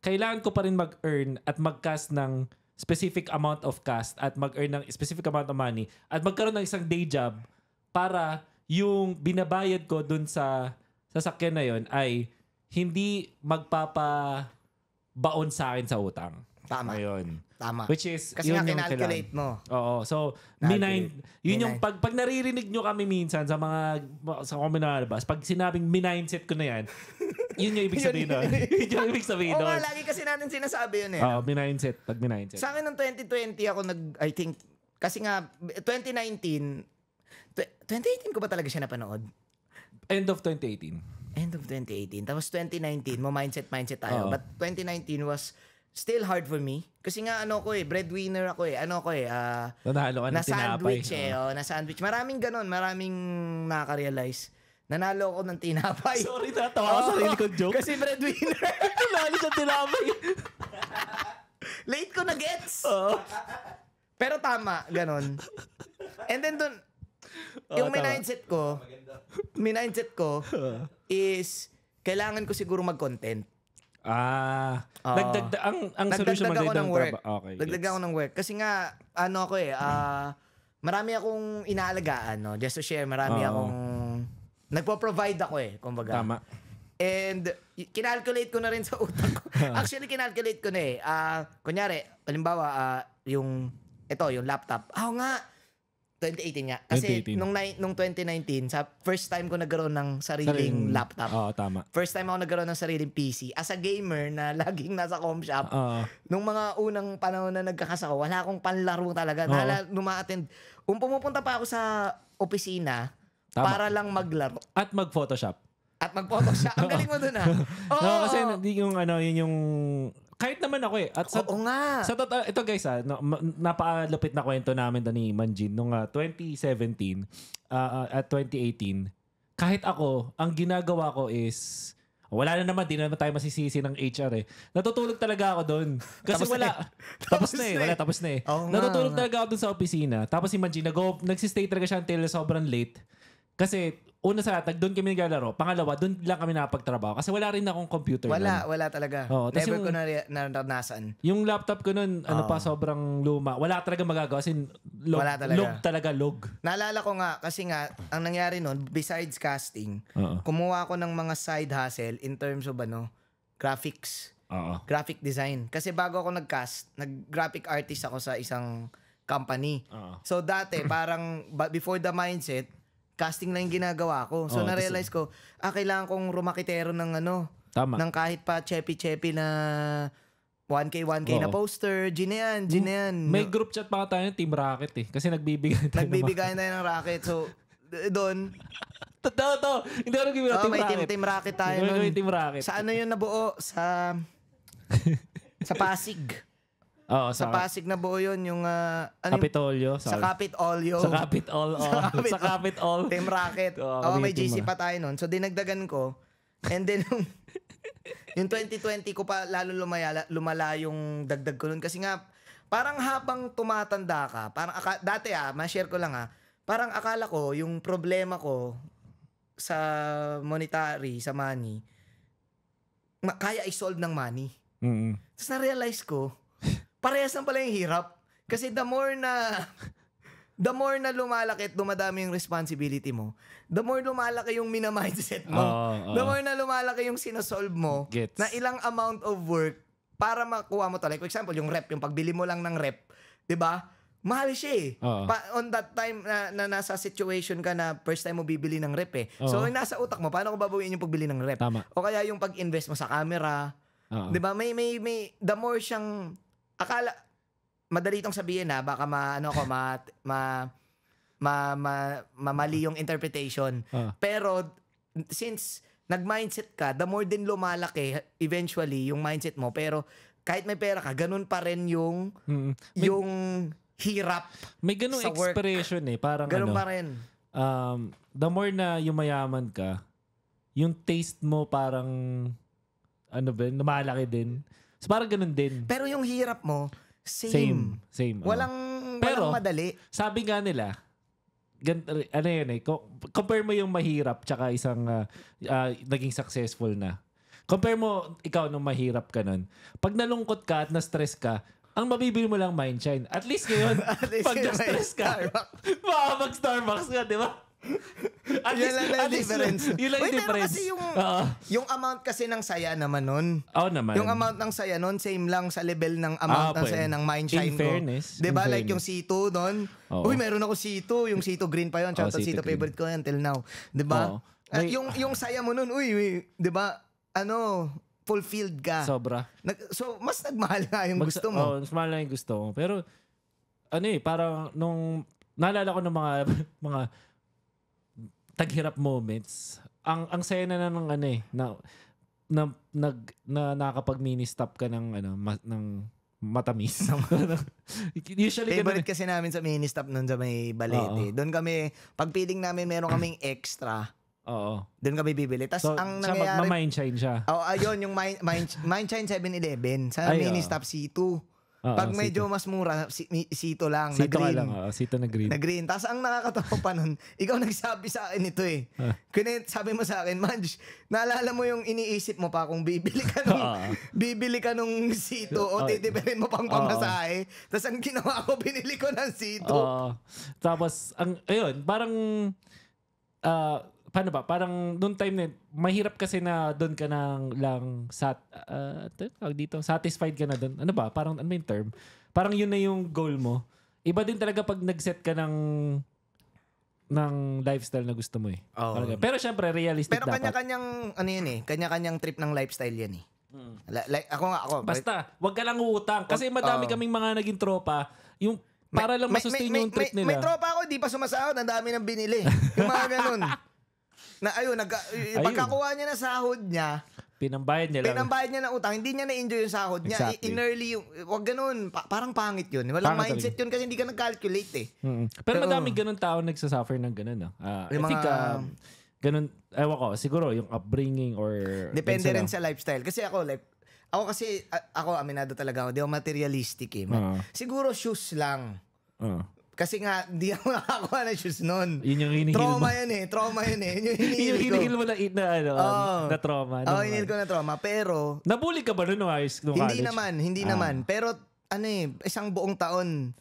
kailangan ko pa rin mag-earn at mag-cast ng specific amount of cast at mag-earn ng specific amount of money at magkaroon ng isang day job para yung binabayad ko dun sa sasakyan na yon ay hindi magpapa baon sa akin sa utang. Tama. Ayun. Tama. Which is, Kasi yun nga, yung kinalculate mo. Oo. So, minine, yun yung, pag, pag naririnig nyo kami minsan sa mga, sa kami nakalabas, pag sinabing minindset ko na yan, yun yung ibig sabihin nun. yun yung ibig sabihin nun. Oo, lagi kasi natin sinasabi yun eh. Oo, set. Pag set. Sa akin ng 2020 ako nag, I think, kasi nga, 2019, 2018 ko ba talaga siya napanood? End of 2018. End of 2018. Tapos 2019, mo mindset mindset tayo. Uh-oh. But 2019 was still hard for me. Kasi nga ano ko eh, breadwinner ako eh. Ano ko eh, uh, Nanalo ka na sandwich tinapay. eh. Oh, na sandwich. Maraming ganun, maraming nakaka-realize. Nanalo ako ng tinapay. Sorry, natawa ako oh, sarili kong joke. Kasi breadwinner. Nanalo sa tinapay. Late ko na gets. Oh. Pero tama, ganun. And then dun, oh, yung may mindset ko, may mindset ko is, kailangan ko siguro mag-content. Ah, uh, ang ang solution mo ng work. Traba- okay. Nagdag ako ng work kasi nga ano ako eh, uh, marami akong inaalagaan, no. Just to share, marami uh, akong nagpo-provide ako eh, kumbaga. Tama. And kinalculate ko na rin sa utak ko. Actually, kinalculate ko na eh. Uh, kunyari, halimbawa, uh, yung ito, yung laptop. Ah, oh, nga, 2018 nga. Kasi 2018. nung, nung 2019, sa first time ko nagkaroon ng sariling, sariling laptop. Oo, tama. First time ako nagkaroon ng sariling PC. As a gamer na laging nasa com shop, uh, nung mga unang panahon na nagkakasawa, wala akong panlaro talaga. Uh, Nala, numa-attend. Kung um, pumupunta pa ako sa opisina tama. para lang maglaro. At mag-photoshop. At mag-photoshop. Ang galing mo dun ah. Oo. No, kasi yung ano, yun yung kahit naman ako eh. At sa, Oo nga. Sa totoo, ito guys ah, no, napaalupit na kwento namin to ni Manjin Noong uh, 2017 uh, at 2018. Kahit ako, ang ginagawa ko is wala na naman, di na naman tayo masisisi ng HR eh. Natutulog talaga ako doon. Kasi tapos wala. Eh. Tapos, tapos na eh. Wala, eh. tapos na eh. Oh, Natutulog nga, talaga ako doon sa opisina. Tapos si Manjin, nag nagsistay talaga siya until sobrang late. Kasi una sa lahat, doon kami naglalaro. Pangalawa, doon lang kami napagtrabaho. Kasi wala rin akong computer. Wala, nun. wala talaga. Oo, Never yung, ko na naranasan. Yung laptop ko noon, ano Oo. pa, sobrang luma. Wala talaga magagawa. As log, Wala talaga. log talaga, log. Naalala ko nga, kasi nga, ang nangyari noon, besides casting, Oo. kumuha ako ng mga side hustle in terms of ano, graphics, Oo. graphic design. Kasi bago ako nag-cast, nag-graphic artist ako sa isang company. Oo. So dati, parang before the mindset, casting lang yung ginagawa ko. So, oh, na-realize ko, ah, kailangan kong rumakitero ng ano, Tama. ng kahit pa chepi-chepi na 1K, 1K Oo. na poster. Gin na May group chat pa tayo ng Team Rocket eh. Kasi nagbibigay tayo Nagbibigay ng tayo ng racket. So, doon. Totoo to. Hindi ako nagbibigay ng Oh, Team may Rocket. Team, team Rocket tayo May- nun. Team Rocket. Sa ano yun nabuo? Sa... sa Pasig. Oh, sa, sa Pasig na buo yun, yung... Uh, ano Kapitolyo. Sa Kapitolyo. Sa Kapitol. Oh. sa Kapitol. Team Rocket. Oo, oh, oh, may GC pa tayo nun. So, dinagdagan ko. And then, yung, 2020 ko pa lalo lumaya, lumala yung dagdag ko nun. Kasi nga, parang habang tumatanda ka, parang aka, dati ah, ma-share ko lang ah, parang akala ko yung problema ko sa monetary, sa money, kaya i-solve ng money. Mm-hmm. Tapos na-realize ko, parehas lang pala yung hirap. Kasi the more na the more na lumalaki at dumadami yung responsibility mo, the more lumalaki yung minamindset mo. Oh, oh. The more na lumalaki yung sinosolve mo Gets. na ilang amount of work para makuha mo talaga. for example, yung rep, yung pagbili mo lang ng rep, 'di ba? Mahal siya eh. Oh. Pa- on that time na, na nasa situation ka na first time mo bibili ng rep eh. Oh. So nasa utak mo, paano ko babawiin yung pagbili ng rep? Tama. O kaya yung pag-invest mo sa camera, Uh-huh. 'Di ba? May may may the more siyang akala, madali itong sabihin na ah. baka ma, ano ko, ma, ma, ma, ma, ma, mali yung interpretation. Uh. Pero, since nag-mindset ka, the more din lumalaki eventually yung mindset mo. Pero, kahit may pera ka, ganun pa rin yung, mm may, yung hirap May ganung expression work. eh. Parang ganun ano, pa rin. Um, the more na yumayaman ka, yung taste mo parang ano ba, lumalaki din. So parang ganun din. Pero yung hirap mo, same. Same. same ano. walang, Pero, walang madali. Sabi nga nila, gan, ano yun eh, compare mo yung mahirap tsaka isang uh, uh, naging successful na. Compare mo ikaw nung mahirap ka nun. Pag nalungkot ka at na-stress ka, ang mabibili mo lang mind At least ngayon, At least pag na-stress ka, Starbucks. mag-Starbucks ka, di ba? At ah, yun lang na ah, yung difference. Yun lang yung Uy, difference. kasi yung, Oo. yung amount kasi ng saya naman nun. Oo naman. Yung amount ng saya nun, same lang sa level ng ah, amount Ah, ng saya ng mind shine In ko. fairness, in Diba? Like yung C2 nun. Oo. Uy, meron ako C2. Yung C2 green pa yun. Shout out c C2 favorite ko yan till now. Oo. Diba? At yung, yung saya mo nun, uy, uy, diba? Ano, fulfilled ka. So, Sobra. so mas nagmahal nga yung gusto mo. Oh, mas mahal lang yung gusto mo. Pero, ano eh, parang nung, naalala ko ng mga, mga taghirap moments. Ang ang saya na ng ano eh, na na nag na, nakakapag mini stop ka ng ano ma, ng matamis. Usually Favorite ganun. Eh. kasi namin sa mini stop noon sa may Balete. Doon kami pag feeling namin meron kaming extra. Oo. Doon kami bibili. Tapos so, ang nangyayari... Siya magma-mind shine siya. Oo, oh, ayun, yung mind, mind, mind shine 7-Eleven sa Ay, mini stop C2. Oo, Pag medyo sito. mas mura, si, sito lang, sito na green. Sito lang, oh, sito na green. Na green. Tapos ang nakakatawa pa nun, ikaw nagsabi sa akin ito eh. Ah. sabi mo sa akin, Manj, naalala mo yung iniisip mo pa kung bibili ka nung, ah. bibili ka nung sito o ah. titipirin mo pang ah. pamasahe. Tapos ang ginawa ko, binili ko ng sito. Oh. Tapos, ang, ayun, parang, uh, paano ba? Parang noon time na mahirap kasi na doon ka nang lang sat uh, dito, satisfied ka na doon. Ano ba? Parang ano yung term? Parang yun na yung goal mo. Iba din talaga pag nag-set ka ng ng lifestyle na gusto mo eh. Oh. Pero syempre realistic Pero dapat. Pero kanya-kanyang ano yun eh, kanya-kanyang trip ng lifestyle yan eh. Hmm. Like, ako nga, ako. Basta, wag ka lang uutang. Kasi madami oh. kaming mga naging tropa. Yung para may, lang masustain may, may, yung trip nila. May, may tropa ako, di pa sumasahod. Ang dami nang binili. Yung mga ganun. na ayun, nag, eh, ayun. pagkakuha niya na sahod niya, Pinambayad niya lang. Pinambayad niya ng utang. Hindi niya na-enjoy yung sahod niya. Exactly. In-early wag Huwag ganun. Pa- parang pangit yun. Walang pangit mindset yun kasi hindi ka nag-calculate eh. Mm-hmm. Pero, Pero so, ganun tao nagsasuffer ng ganun. No? Uh, I mga, think... Um, uh, ganun, ewan ko, siguro yung upbringing or... Depende rin sa lifestyle. Kasi ako, like, ako kasi, ako, aminado talaga ako, di ako materialistic eh. Uh-huh. Siguro shoes lang. Uh-huh. Kasi nga, hindi ako nakakakuha ng shoes noon. Yun yung hinihil trauma mo. yun eh. Trauma yun eh. Yun yung hinihil, yung hinihil mo na, na, ano, oh. na trauma. Oo, oh, hinihil ko na trauma. Pero... Nabully ka ba noon nung ayos nung Hindi naman, hindi ah. naman. Pero ano eh, isang buong taon,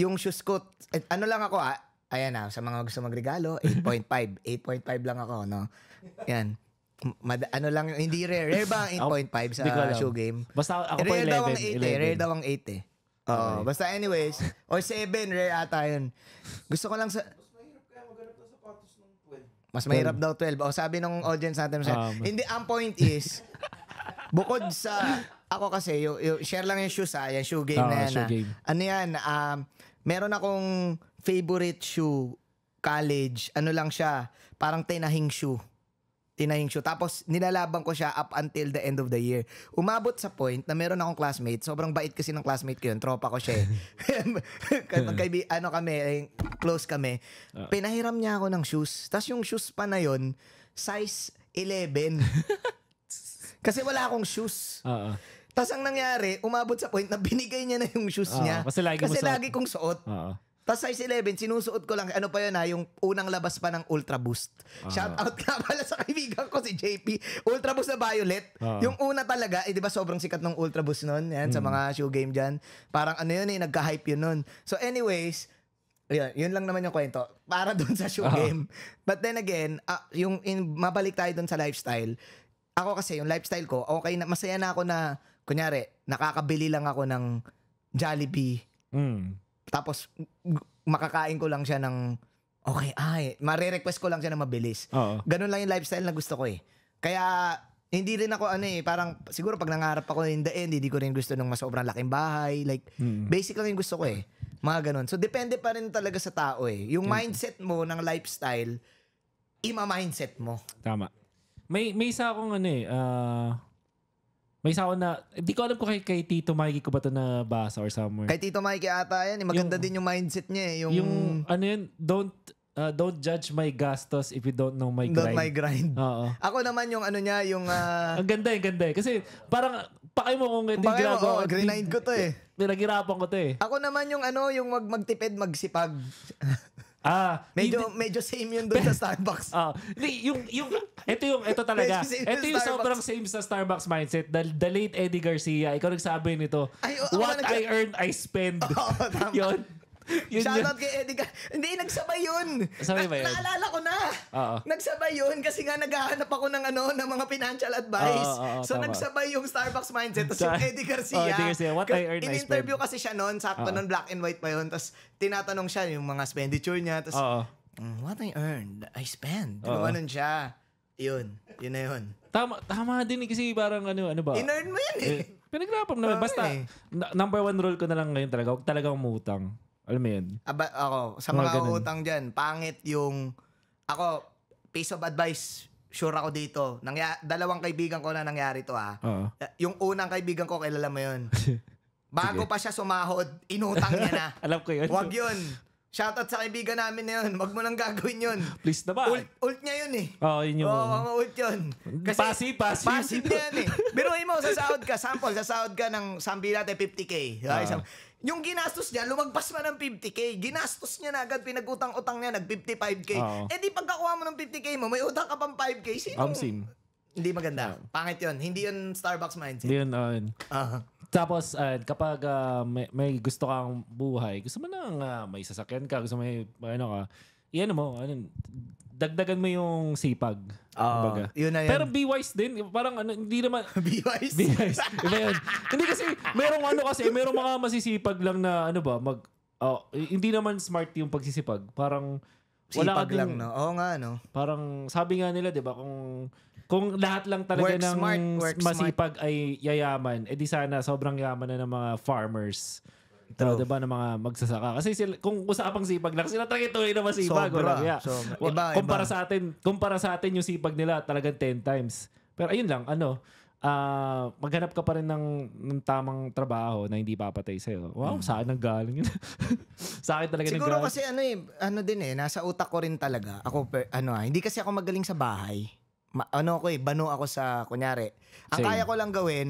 yung shoes ko, eh, ano lang ako ah, ayan ah, sa mga gusto magregalo, 8.5. 8.5 lang ako, no? Yan. Mad ano lang, hindi rare. Rare ba ang 8.5 sa shoe game? Basta ako rare po 11. Daw ang 8, 11. Eh. Rare daw ang 8 eh. Oo, basta anyways. Or 7, rare ata yun. Gusto ko lang sa... Mas mahirap daw 12. O sabi nung audience natin sa. Ah, um, Hindi, ang point is, bukod sa, ako kasi, yung, yung, share lang yung shoes ha, ah, yung shoe game Oo, ah, na yan. shoe ah. game. Ano yan, um, meron akong favorite shoe, college, ano lang siya, parang tinahing shoe tinayong shoot. Tapos nilalaban ko siya up until the end of the year. Umabot sa point na meron akong classmate, sobrang bait kasi ng classmate ko yun, tropa ko siya eh. Magkaibi, ano kami, eh, close kami. Ah. Pinahiram niya ako ng shoes. Tapos yung shoes pa na yun, size 11. kasi wala akong shoes. Uh-uh. Ah, ah. Tapos ang nangyari, umabot sa point na binigay niya na yung shoes uh-uh. niya. Kasi lagi, kasi lagi kong suot. Oo. Tapos size 11, sinusuot ko lang, ano pa yun ha, yung unang labas pa ng Ultra Boost. Uh-huh. Shout out nga pala sa kaibigan ko si JP. Ultra Boost na violet. Uh-huh. Yung una talaga, eh, di ba sobrang sikat ng Ultra Boost noon, yan, mm. sa hmm. mga shoe game dyan. Parang ano yun eh, nagka-hype yun noon. So anyways, yun, yun lang naman yung kwento. Para dun sa shoe uh-huh. game. But then again, uh, yung in, mabalik tayo dun sa lifestyle. Ako kasi, yung lifestyle ko, okay na, masaya na ako na, kunyari, nakakabili lang ako ng Jollibee. Mm. Tapos, makakain ko lang siya ng, okay, ay, marirequest ko lang siya na mabilis. Oo. Ganun lang yung lifestyle na gusto ko eh. Kaya, hindi rin ako ano eh, parang siguro pag nangarap ako in the end, hindi ko rin gusto ng mas sobrang laking bahay. Like, mm. basic lang yung gusto ko eh. Mga ganun. So, depende pa rin talaga sa tao eh. Yung mindset mo ng lifestyle, ima-mindset mo. Tama. May, may isa akong ano eh, uh, may isa ako na, hindi ko alam kung kay, kay Tito Mikey ko ba ito nabasa or somewhere. Kay Tito Mikey ata yan. Eh. Maganda yung, din yung mindset niya eh. Yung, yung ano yun, don't uh, don't judge my gastos if you don't know my grind. Don't my grind. Oo. Ako naman yung ano niya, yung... Uh, ang ganda, ang eh, ganda eh. Kasi parang pakay mo kung ito yung ginagawa. oh, grind ko to eh. Nilagirapan ko to eh. Ako naman yung ano, yung mag magtipid, magsipag. Ah, medyo hindi, medyo same yun doon sa Starbucks. Ah, yung yung ito yung ito talaga. ito yung Starbucks. sobrang same sa Starbucks mindset. The, the late Eddie Garcia, ikaw nagsabi nito, Ay, o, what nag- I earn, I spend. Oh, yun. yun Shoutout kay Eddie. Hindi, nagsabay yun. Nagsabay ba yun? Na- naalala ko na. Oo. Nagsabay yun kasi nga naghahanap ako ng ano, ng mga financial advice. Oo, oo, so tama. nagsabay yung Starbucks mindset. Tapos yung Eddie Garcia. Oh, Eddie Garcia, what I earn, In-interview kasi siya noon, sakto noon, black and white pa yun. Tapos tinatanong siya yung mga expenditure niya. Tapos, mm, what I earned, I spend. Oo. Ano, Gumawa nun siya. Yun. Yun na yun. Tama, tama din eh, kasi parang ano, ano ba? In-earn mo yun eh. Eh, Pinagrapan naman. Basta, eh. na- number one rule ko na lang ngayon talaga, huwag talaga umutang. Alam mo yun? Aba, ako, sa mga, mga utang dyan, pangit yung... Ako, piece of advice, sure ako dito. Nangya, dalawang kaibigan ko na nangyari to ha. Uh-huh. Eh, yung unang kaibigan ko, kilala mo yun. Bago pa siya sumahod, inutang niya na. Alam ko yun. Huwag yun. Shoutout sa kaibigan namin na yun. Wag mo nang gagawin yun. Please na ba? Ult, ult niya yun eh. Oo, oh, yun yun. Oo, oh, mga ult yun. Kasi, passive, passive. Passive na yan eh. Biruin mo, sasahod ka. Sample, sasahod ka ng sambi natin 50k. Okay, uh. Yung ginastos niya, lumagpas man ng 50k. Ginastos niya na agad, pinagutang utang niya, nag-55k. Uh. Eh di pagkakuha mo ng 50k mo, may utang ka pang 5k. Sino? Amsin. Hindi maganda. Pangit yun. Hindi yun Starbucks mindset. Hindi yun, uh, uh-huh. Tapos, uh, kapag uh, may, may gusto kang buhay, gusto mo nang uh, may sasakyan ka, gusto mo may, ano ka, iyan mo, ano, dagdagan mo yung sipag. Oo, uh, ah, yun na yan. Pero be wise din. Parang ano, hindi naman... be wise? Be wise. Iba yun. hindi kasi, merong ano kasi, merong mga masisipag lang na ano ba, mag... Oh, hindi naman smart yung pagsisipag. Parang... Sipag wala ka din, lang, no? Oo nga, no? Parang sabi nga nila, di ba, kung kung lahat lang talaga work ng smart, work masipag smart. ay yayaman, edi sana sobrang yaman na ng mga farmers. Diba, True. So, diba ng mga magsasaka? Kasi sila, kung usapang sipag lang, sila talaga tuloy na masipag. Sobra. Walang, yeah. Sobra. Iba, kumpara iba. sa atin, kumpara sa atin yung sipag nila talagang 10 times. Pero ayun lang, ano, uh, maghanap ka pa rin ng, ng tamang trabaho na hindi papatay sa'yo. Wow, mm. saan ang galing yun? sa akin talaga Siguro kasi ano eh, ano din eh, nasa utak ko rin talaga. Ako, per, ano ah, hindi kasi ako magaling sa bahay ma- ano ako eh, bano ako sa, kunyari, ang Same. kaya ko lang gawin,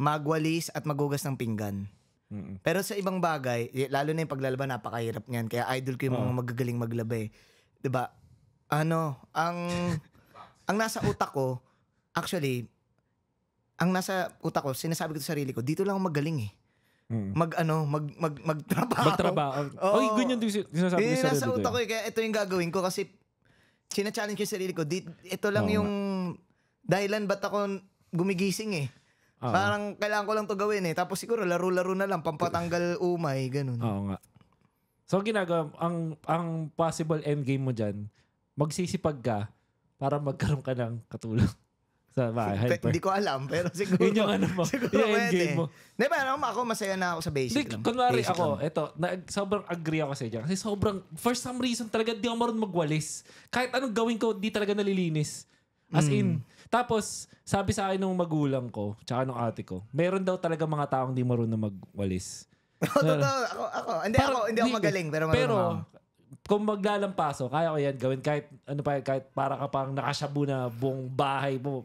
magwalis at magugas ng pinggan. Mm-mm. Pero sa ibang bagay, lalo na yung paglalaban, napakahirap niyan. Kaya idol ko yung mga magagaling maglaba eh. 'Di ba? Ano, ang ang nasa utak ko, actually, ang nasa utak ko, sinasabi ko sa sarili ko, dito lang ako magaling eh. Mm. Mag ano, mag mag magtrabaho. Magtrabaho. Oo. Oy, ganyan din sinasabi ko sa sarili. ko. nasa utak ko, eh, kaya ito yung gagawin ko kasi Sina-challenge ko yung sarili ko. Di, ito lang Oo, yung dahilan ba't ako gumigising eh. Oo. Parang kailangan ko lang to gawin eh. Tapos siguro laro-laro na lang, pampatanggal umay, ganun. Oo nga. So, ang ginagawa, ang, ang possible endgame mo dyan, magsisipag ka para magkaroon ka ng katulong. Sa bahay. Hindi ko alam, pero siguro. yun yung ano mo. Siguro yung pwede. game mo. Hindi, pero ako masaya na ako sa basic Di, lang. Kunwari basic ako, lang. eto, na, sobrang agree ako sa iyo Kasi sobrang, for some reason talaga, di ako marunong magwalis. Kahit anong gawin ko, di talaga nalilinis. As mm. in, tapos, sabi sa akin ng magulang ko, tsaka ng ate ko, meron daw talaga mga taong di marunong magwalis. totoo. Ako, ako. Hindi, ako, hindi ako magaling, pero marunong pero, ako kung maglalampaso, oh, kaya ko yan gawin kahit ano pa kahit para ka pang nakasyabu na buong bahay mo.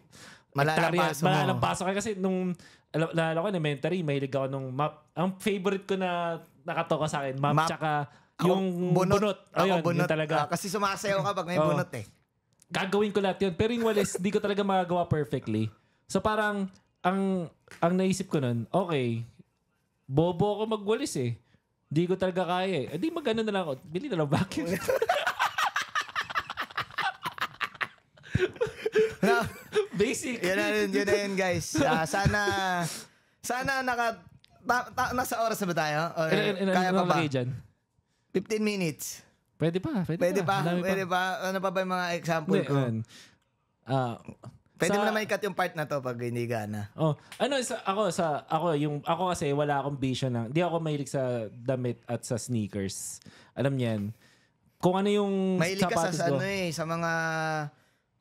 Malalampaso mo. Malalampaso kayo kasi nung lalo ko elementary, mahilig ako nung map. Ang favorite ko na nakatoka sa akin, map, map. tsaka ako, yung bunot. bunot. Ayun, ako bunot. Yun talaga. Uh, kasi sumasayaw ka pag may oh. bunot eh. Gagawin ko lahat yun. Pero yung walis, di ko talaga magagawa perfectly. So parang, ang ang naisip ko nun, okay, bobo ako magwalis eh. Hindi ko talaga kaya eh. Hindi, Di magano na lang ako. Bili na lang vacuum. Na- Basic. yun na yun, yun na yun guys. Ah, sana, sana naka, ta, ta, nasa oras na ba tayo? Or Ilan- ilan- ilan kaya pa ba? dyan? 15 minutes. Pwede pa. Pwede, Pwede pa, Ang pwede pa. Ano pa ba yung mga example Hindi, ko? yun. Ah, Pwede sa, mo naman ikat yung part na to pag hindi gana. Oh, ano sa ako sa ako yung ako kasi wala akong vision ng. hindi ako mahilig sa damit at sa sneakers. Alam niyan. Kung ano yung mahilig ka sa, sa ano eh, sa mga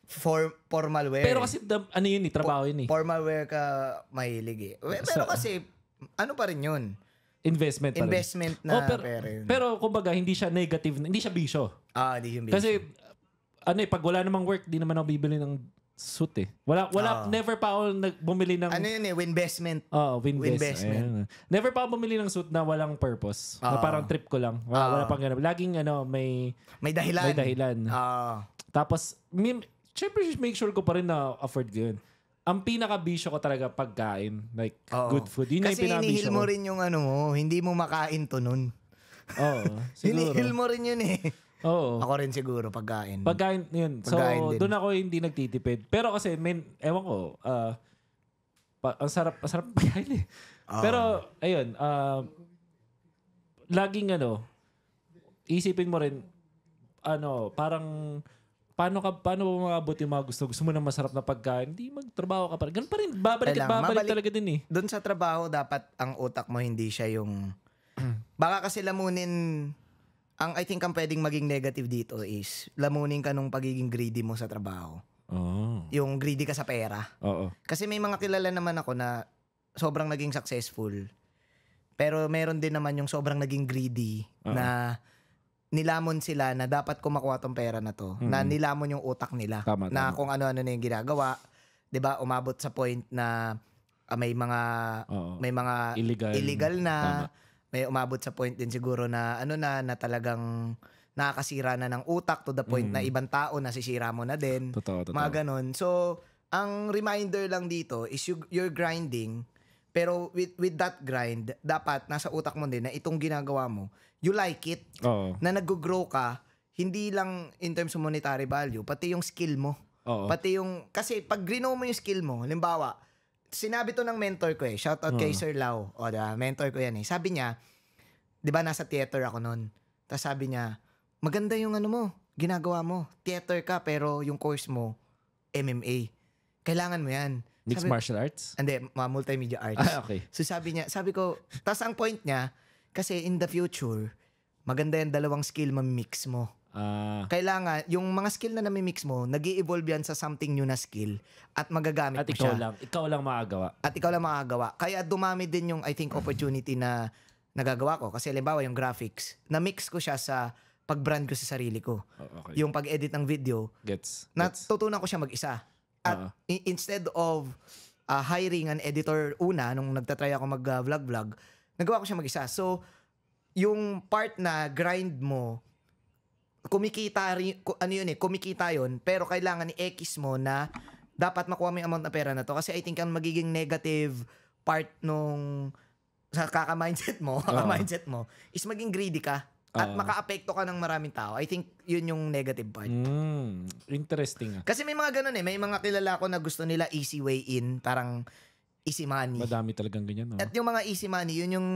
for, formal wear. Pero kasi the, ano yun eh, trabaho yun eh. Formal wear ka mahilig eh. Pero sa, kasi ano pa rin yun? Investment pa rin. Investment na oh, pero, pera yun. Pero kumbaga hindi siya negative, hindi siya bisyo. Ah, hindi yung bisyo. Kasi ano eh, pag wala namang work, di naman ako bibili ng suit eh. Wala, wala, Oo. Ah. never pa ako nag- bumili ng... Ano yun eh, winvestment. Oo, oh, Winvestment. Ayan. Never pa ako bumili ng suit na walang purpose. Na ah. parang trip ko lang. Wala, wala ah. pang ganun. Laging ano, may, May dahilan. may dahilan. Oo. Tapos, mim, syempre make sure ko pa rin na afford ko yun. Ang pinaka-bisyo ko talaga pagkain. Like, Oo. good food. Yun Kasi yung inihil mo rin yung ano mo, hindi mo makain to nun. Oo, siguro. Inihil mo rin yun eh. Oo. Ako rin siguro, pagkain. Pagkain, yun. Pagkain so, doon ako hindi nagtitipid. Pero kasi, main, ewan ko, uh, pa, ang sarap, ang sarap pagkain eh. Oh. Pero, ayun, uh, laging ano, isipin mo rin, ano, parang, paano ka paano mo maabot yung mga gusto gusto mo ng masarap na pagkain hindi magtrabaho ka pa ganun pa rin babalik at babalik mabalik, talaga din eh doon sa trabaho dapat ang utak mo hindi siya yung mm. baka kasi lamunin ang I think ang pwedeng maging negative dito is lamunin ka nung pagiging greedy mo sa trabaho. Oh. Yung greedy ka sa pera. Oo. Kasi may mga kilala naman ako na sobrang naging successful. Pero meron din naman yung sobrang naging greedy Uh-oh. na nilamon sila na dapat ko makuha tong pera na to. hmm Na nilamon yung utak nila. Tama, na tama. kung ano-ano na yung ginagawa. 'Di ba umabot sa point na uh, may mga Uh-oh. may mga illegal, illegal na. Tama may umabot sa point din siguro na ano na, na talagang nakakasira na ng utak to the point mm. na ibang tao nasisira mo na din. Totoo, totoo. Mga ganun. So, ang reminder lang dito is you, you're grinding pero with with that grind, dapat nasa utak mo din na itong ginagawa mo, you like it. Oo. Na nag-grow ka, hindi lang in terms of monetary value, pati yung skill mo. Oo. Pati yung kasi pag grinow mo yung skill mo, halimbawa, sinabi to ng mentor ko eh. Shout out kay uh. Sir Lau. O, da, mentor ko yan eh. Sabi niya, 'di ba nasa theater ako noon. Tapos sabi niya, maganda yung ano mo, ginagawa mo. Theater ka pero yung course mo MMA. Kailangan mo 'yan. Mixed martial arts? Hindi, mga multimedia arts. Ah, okay. So sabi niya, sabi ko, tapos ang point niya, kasi in the future, maganda yung dalawang skill mamimix mo. Ah. Kailangan, yung mga skill na nami-mix mo, nag evolve yan sa something new na skill at magagamit at mo ikaw siya. lang, ikaw lang makagawa. At ikaw lang makagawa. Kaya dumami din yung, I think, opportunity na nagagawa ko. Kasi halimbawa yung graphics, na-mix ko siya sa pag-brand ko sa sarili ko. Oh, okay. Yung pag-edit ng video. Gets. gets. Natutunan ko siya mag-isa. At uh-huh. in- instead of uh, hiring an editor una, nung nagtatry ako mag-vlog-vlog, ah, nagawa ko siya mag-isa. So, yung part na grind mo kumikita rin, ano yun eh, kumikita yun, pero kailangan ni X mo na dapat makuha mo yung amount na pera na to. Kasi I think ang magiging negative part nung sa kaka-mindset mo, uh-huh. kaka-mindset mo, is maging greedy ka. At uh-huh. maka-apekto ka ng maraming tao. I think yun yung negative part. Mm, interesting. Ah. Kasi may mga ganun eh. May mga kilala ko na gusto nila easy way in. Parang easy money. Madami talagang ganyan. No? At yung mga easy money, yun yung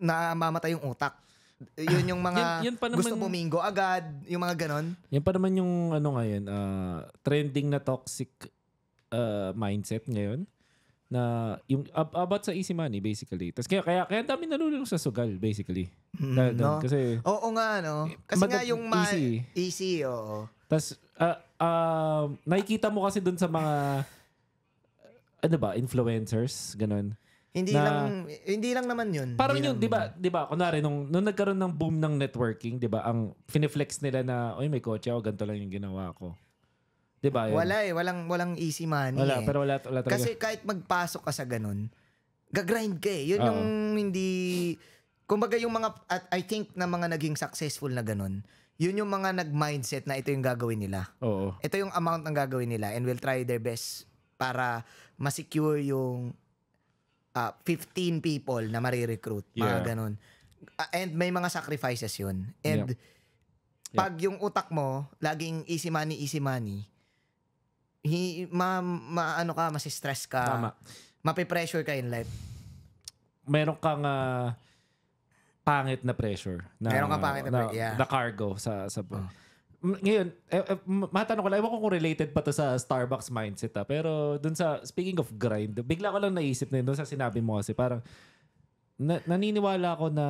namamatay yung utak. Yun yung mga yun, yun pa naman, gusto bumingo agad, yung mga ganon. Yan pa naman yung ano ngayon, uh, trending na toxic uh, mindset ngayon na yung about sa easy money basically. Tapos kaya kaya kaya dami nalulunok sa sugal basically. Mm, Dahil no? kasi Oo nga no. Kasi nga yung ma- easy. easy oo. Tapos uh, ah, uh, nakikita mo kasi doon sa mga ano ba, influencers, ganun. Hindi na, lang hindi lang naman 'yun. Parang hindi 'yun, 'di ba? 'Di ba? Kunwari nung nung nagkaroon ng boom ng networking, 'di ba? Ang fineflex nila na, "Oy, may kotse ako, ganito lang yung ginawa ko." 'Di ba? Wala eh, walang walang easy money. Wala, eh. pero wala wala talaga. Kasi kahit magpasok ka sa ganun, gagrind ka eh. 'Yun Uh-oh. yung hindi kumbaga yung mga at I think na mga naging successful na ganun, yun yung mga nag-mindset na ito yung gagawin nila. Oo. Ito yung amount ng gagawin nila and will try their best para ma-secure yung uh, ah, 15 people na marirecruit. Mga yeah. ganun. Ah, and may mga sacrifices yun. And yep. Yep. pag yung utak mo, laging easy money, easy money, hi, ma, ma, ano ka, masistress ka. Tama. Mapipressure ka in life. Meron kang uh, pangit na pressure. Na, Meron kang pangit na, na pressure, yeah. The cargo sa, sa, oh ngayon, eh, eh, matanong ko lang, ewan ko kung related pa to sa Starbucks mindset ha, ah. pero dun sa, speaking of grind, bigla ko lang naisip na yun dun sa sinabi mo kasi parang, na, naniniwala ako na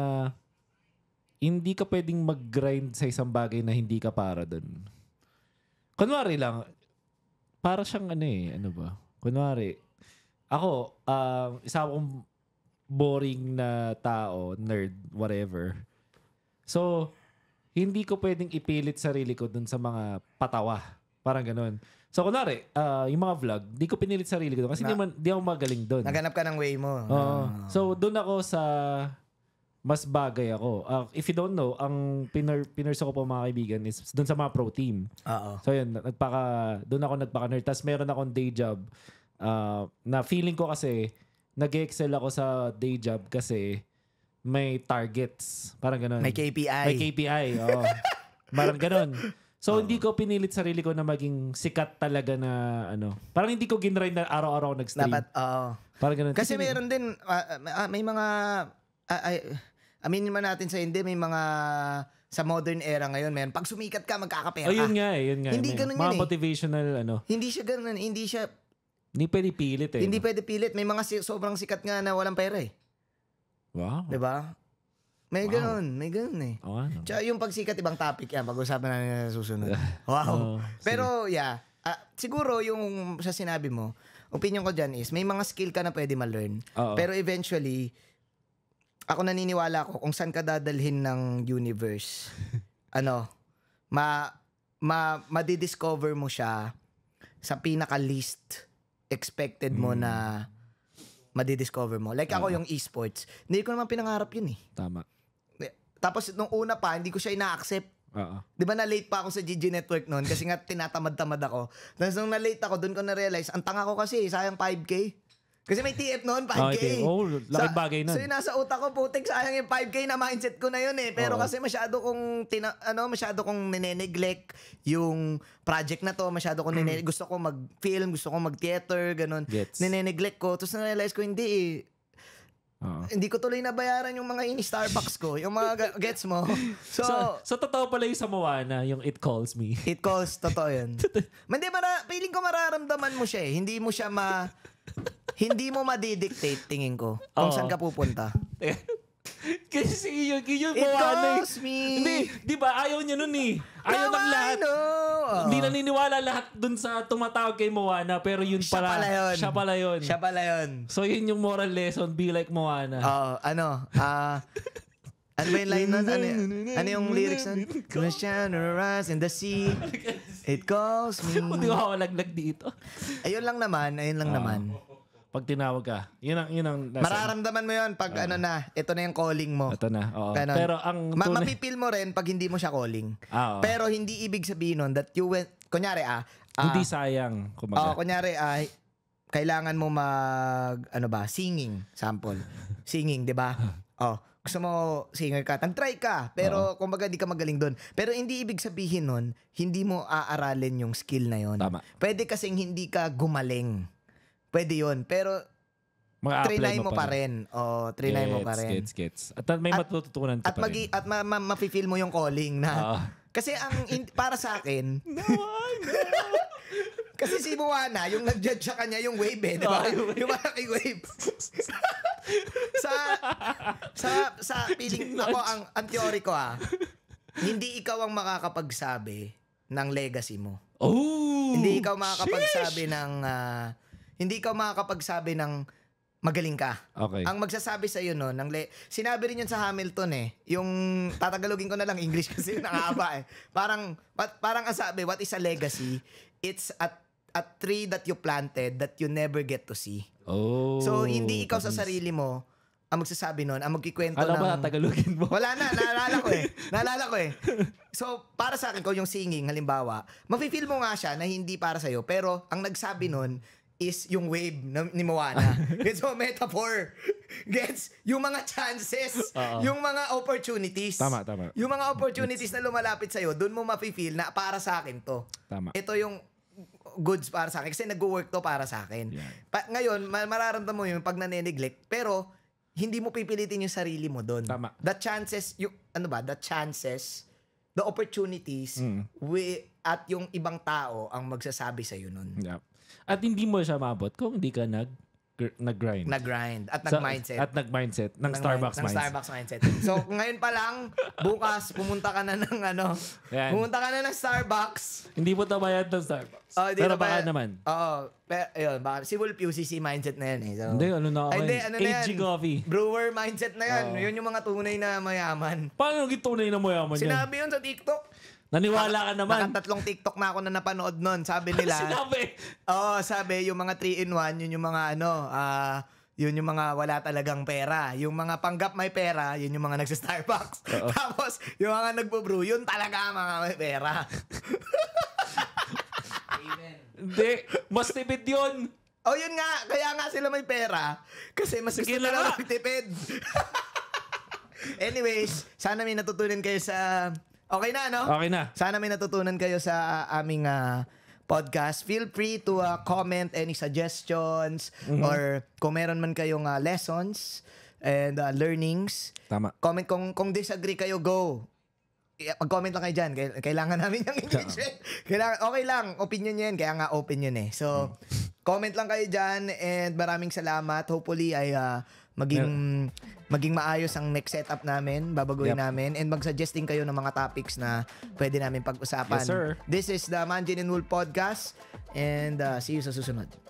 hindi ka pwedeng mag-grind sa isang bagay na hindi ka para dun. Kunwari lang, para siyang ano eh, ano ba? Kunwari, ako, uh, isa akong boring na tao, nerd, whatever. So, hindi ko pwedeng ipilit sarili ko dun sa mga patawa. Parang ganun. So, kunwari, uh, yung mga vlog, di ko pinilit sarili ko doon kasi Na, di, man, di ako magaling doon. Naganap ka ng way mo. Oo. Uh, so, doon ako sa mas bagay ako. Uh, if you don't know, ang pinur pinurse ko po mga kaibigan is doon sa mga pro team. Oo. So, yun. Nagpaka, doon ako nagpaka-nerd. Tapos meron akong day job uh, na feeling ko kasi nag excel ako sa day job kasi may targets. Parang ganun. May KPI. May KPI, oo. parang ganun. So, uh, hindi ko pinilit sarili ko na maging sikat talaga na ano. Parang hindi ko ginry na araw-araw nag-stream. Dapat, oo. Uh, parang ganun. Kasi, Kasi mayroon din, uh, uh, may mga, uh, ah, I, aminin man natin sa hindi, may mga sa modern era ngayon, man, pag sumikat ka, magkakapera. Oh, yun nga eh, yun nga. Eh. Hindi ganun mga yun eh. motivational, ano. Hindi siya ganun, hindi siya... Hindi pwede pilit eh. Hindi no? pwede pilit. May mga si- sobrang sikat nga na walang pera eh. Wow. 'Di ba? May wow. ganun, may ganun eh. Oh, ano? Tsaka yung pagsikat ibang topic yan, pag-usapan na natin sa susunod. wow. Oh, Pero yeah, uh, siguro yung sa sinabi mo, opinion ko diyan is may mga skill ka na pwede ma-learn. Uh-oh. Pero eventually ako naniniwala ko kung saan ka dadalhin ng universe. ano, ma ma madidiscover mo siya sa pinaka least expected mo mm. na madidiscover mo. Like ako yung esports, hindi ko naman pinangarap yun eh. Tama. Eh, tapos nung una pa, hindi ko siya ina-accept. Oo. Di ba na-late pa ako sa GG Network noon kasi nga tinatamad-tamad ako. Tapos nung na-late ako, doon ko na-realize, ang tanga ko kasi, eh, sayang 5K. Kasi may TF noon, 5K. Okay. Oh, laking bagay nun. So, yung nasa utak ko, putik, sayang yung 5K na mindset ko na yun eh. Pero Oo. kasi masyado kong, tina, ano, masyado kong nene-neglect yung project na to. Masyado kong nine- gusto ko mag-film, gusto ko mag-theater, ganun. Gets. Nene-neglect ko. Tapos na-realize ko, hindi eh. Oo. Hindi ko tuloy nabayaran yung mga ini-Starbucks ko. Yung mga ga- gets mo. So, So, so, totoo pala yung sa Moana, yung It Calls Me. It calls, totoo yun. Hindi, mara, feeling ko mararamdaman mo siya eh. Hindi mo siya ma hindi mo madidictate tingin ko kung Oo. saan ka pupunta. Kasi yun, yun yung It goes eh. me. Hindi, di ba? Ayaw niya nun eh. Ayaw ng lahat. Hindi naniniwala lahat dun sa tumatawag kay Moana. Pero yun Siya pala. yun. Siya pala yun. Siya pala yun. So yun yung moral lesson. Be like Moana. Oo, ano, ah, ano ba yung line nun? Ano, ano yung lyrics nun? The sun in the sea, it calls me. Hindi ko ako laglag dito. Ayun lang naman, ayun lang naman. Pag tinawag ka. Yun ang, yun ang nasa, Mararamdaman mo yun pag uh, ano na, ito na yung calling mo. Ito na, oo. Ganon. Pero ang... Ma- tunay... mapipil mo rin pag hindi mo siya calling. Ah, oo. Pero hindi ibig sabihin nun that you went... Kunyari ah... Uh, hindi sayang. Oo, kunyari ah... Kailangan mo mag... Ano ba? Singing, sample. Singing, di ba? oh, gusto mo singer ka, try ka, pero Oo. kumbaga di ka magaling doon. Pero hindi ibig sabihin nun, hindi mo aaralin yung skill na yon. Tama. Pwede kasing hindi ka gumaling. Pwede yun. Pero Trinay mo, mo pa rin. Oo, oh, trinay gets, mo pa rin. Gets, gets. At may at, matututunan ka at pa rin. At ma, ma, ma-feel mo yung calling na... Uh. Kasi ang in, para sa akin... no, no. kasi si Buwana, yung nag-judge sa kanya yung wave eh, di ba? Oh, yung malaking wave. sa, sa, sa feeling ako, ang, ang theory ko ah, hindi ikaw ang makakapagsabi ng legacy mo. Oh! Hindi ikaw makakapagsabi sheesh. ng... Uh, hindi ka makakapagsabi ng magaling ka. Okay. Ang magsasabi sa iyo no, ng le- sinabi rin 'yan sa Hamilton eh, yung tatagalogin ko na lang English kasi nakahaba eh. Parang pat, parang ang sabi, what is a legacy? It's a a tree that you planted that you never get to see. Oh. So hindi ikaw sa sarili mo ang magsasabi noon, ang magkikwento Alam ng... Alam ba, Tagalogin mo? Wala na, naalala ko eh. Naalala ko eh. So, para sa akin, kung yung singing, halimbawa, mafe-feel mo nga siya na hindi para sa'yo, pero ang nagsabi noon, is yung wave na, ni Moana. It's a Metaphor. Gets? Yung mga chances, Uh-oh. yung mga opportunities. Tama, tama. Yung mga opportunities It's... na lumalapit sa'yo, doon mo ma feel na para sa akin to. Tama. Ito yung goods para sa akin kasi nag-work to para sa akin. Yeah. Pa- ngayon, mararamdaman mo yung pag nane-neglect. Pero, hindi mo pipilitin yung sarili mo doon. The chances, yung, ano ba, the chances, the opportunities, mm. we, at yung ibang tao ang magsasabi sa iyo noon. Yep. At hindi mo siya mabot kung hindi ka nag nag-grind. Nag-grind at nag-mindset. At nag-mindset ng, ng Starbucks mindset. Ng Starbucks mindset. so ngayon pa lang bukas pumunta ka na ng ano. Ayan. Pumunta ka na ng Starbucks. Hindi mo tabayad ng Starbucks. Oh, pero baka naman. Oo. Oh, pero ayun, baka si Wolf UCC mindset na 'yan eh. So, hindi ano na ako. Hindi eh. ano na yan. coffee. Brewer mindset na 'yan. Oh. 'Yun yung mga tunay na mayaman. Paano naging tunay na mayaman Sinabi yan? Sinabi 'yun sa TikTok. Naniwala ka naman. tatlong TikTok na ako na napanood nun. Sabi nila. Sinabi. Oo, oh, sabi yung mga 3-in-1, yun yung mga ano, ah, yun yung mga wala talagang pera. Yung mga panggap may pera, yun yung mga nagsa-Starbucks. Tapos, yung mga nagbo-brew, yun talaga mga may pera. Hindi. Mas tipid yun. oh, yun nga. Kaya nga sila may pera. Kasi mas gusto Sige na nga. nila magtipid. Anyways, sana may natutunan kayo sa Okay na, no? Okay na. Sana may natutunan kayo sa uh, aming uh, podcast. Feel free to uh, comment any suggestions mm-hmm. or kung meron man kayong uh, lessons and uh, learnings. Tama. Comment kung kung disagree kayo, go. Mag-comment lang kayo dyan. Kailangan namin yung English. Eh. okay lang. Opinion yan. Kaya nga, opinion eh. So, mm. comment lang kayo dyan. And maraming salamat. Hopefully, ay uh, maging yeah. maging maayos ang next setup namin, babaguhin yep. namin and mag-suggesting kayo ng mga topics na pwede namin pag-usapan. Yes, sir. This is the Manjin and Wool podcast and uh, see you sa susunod.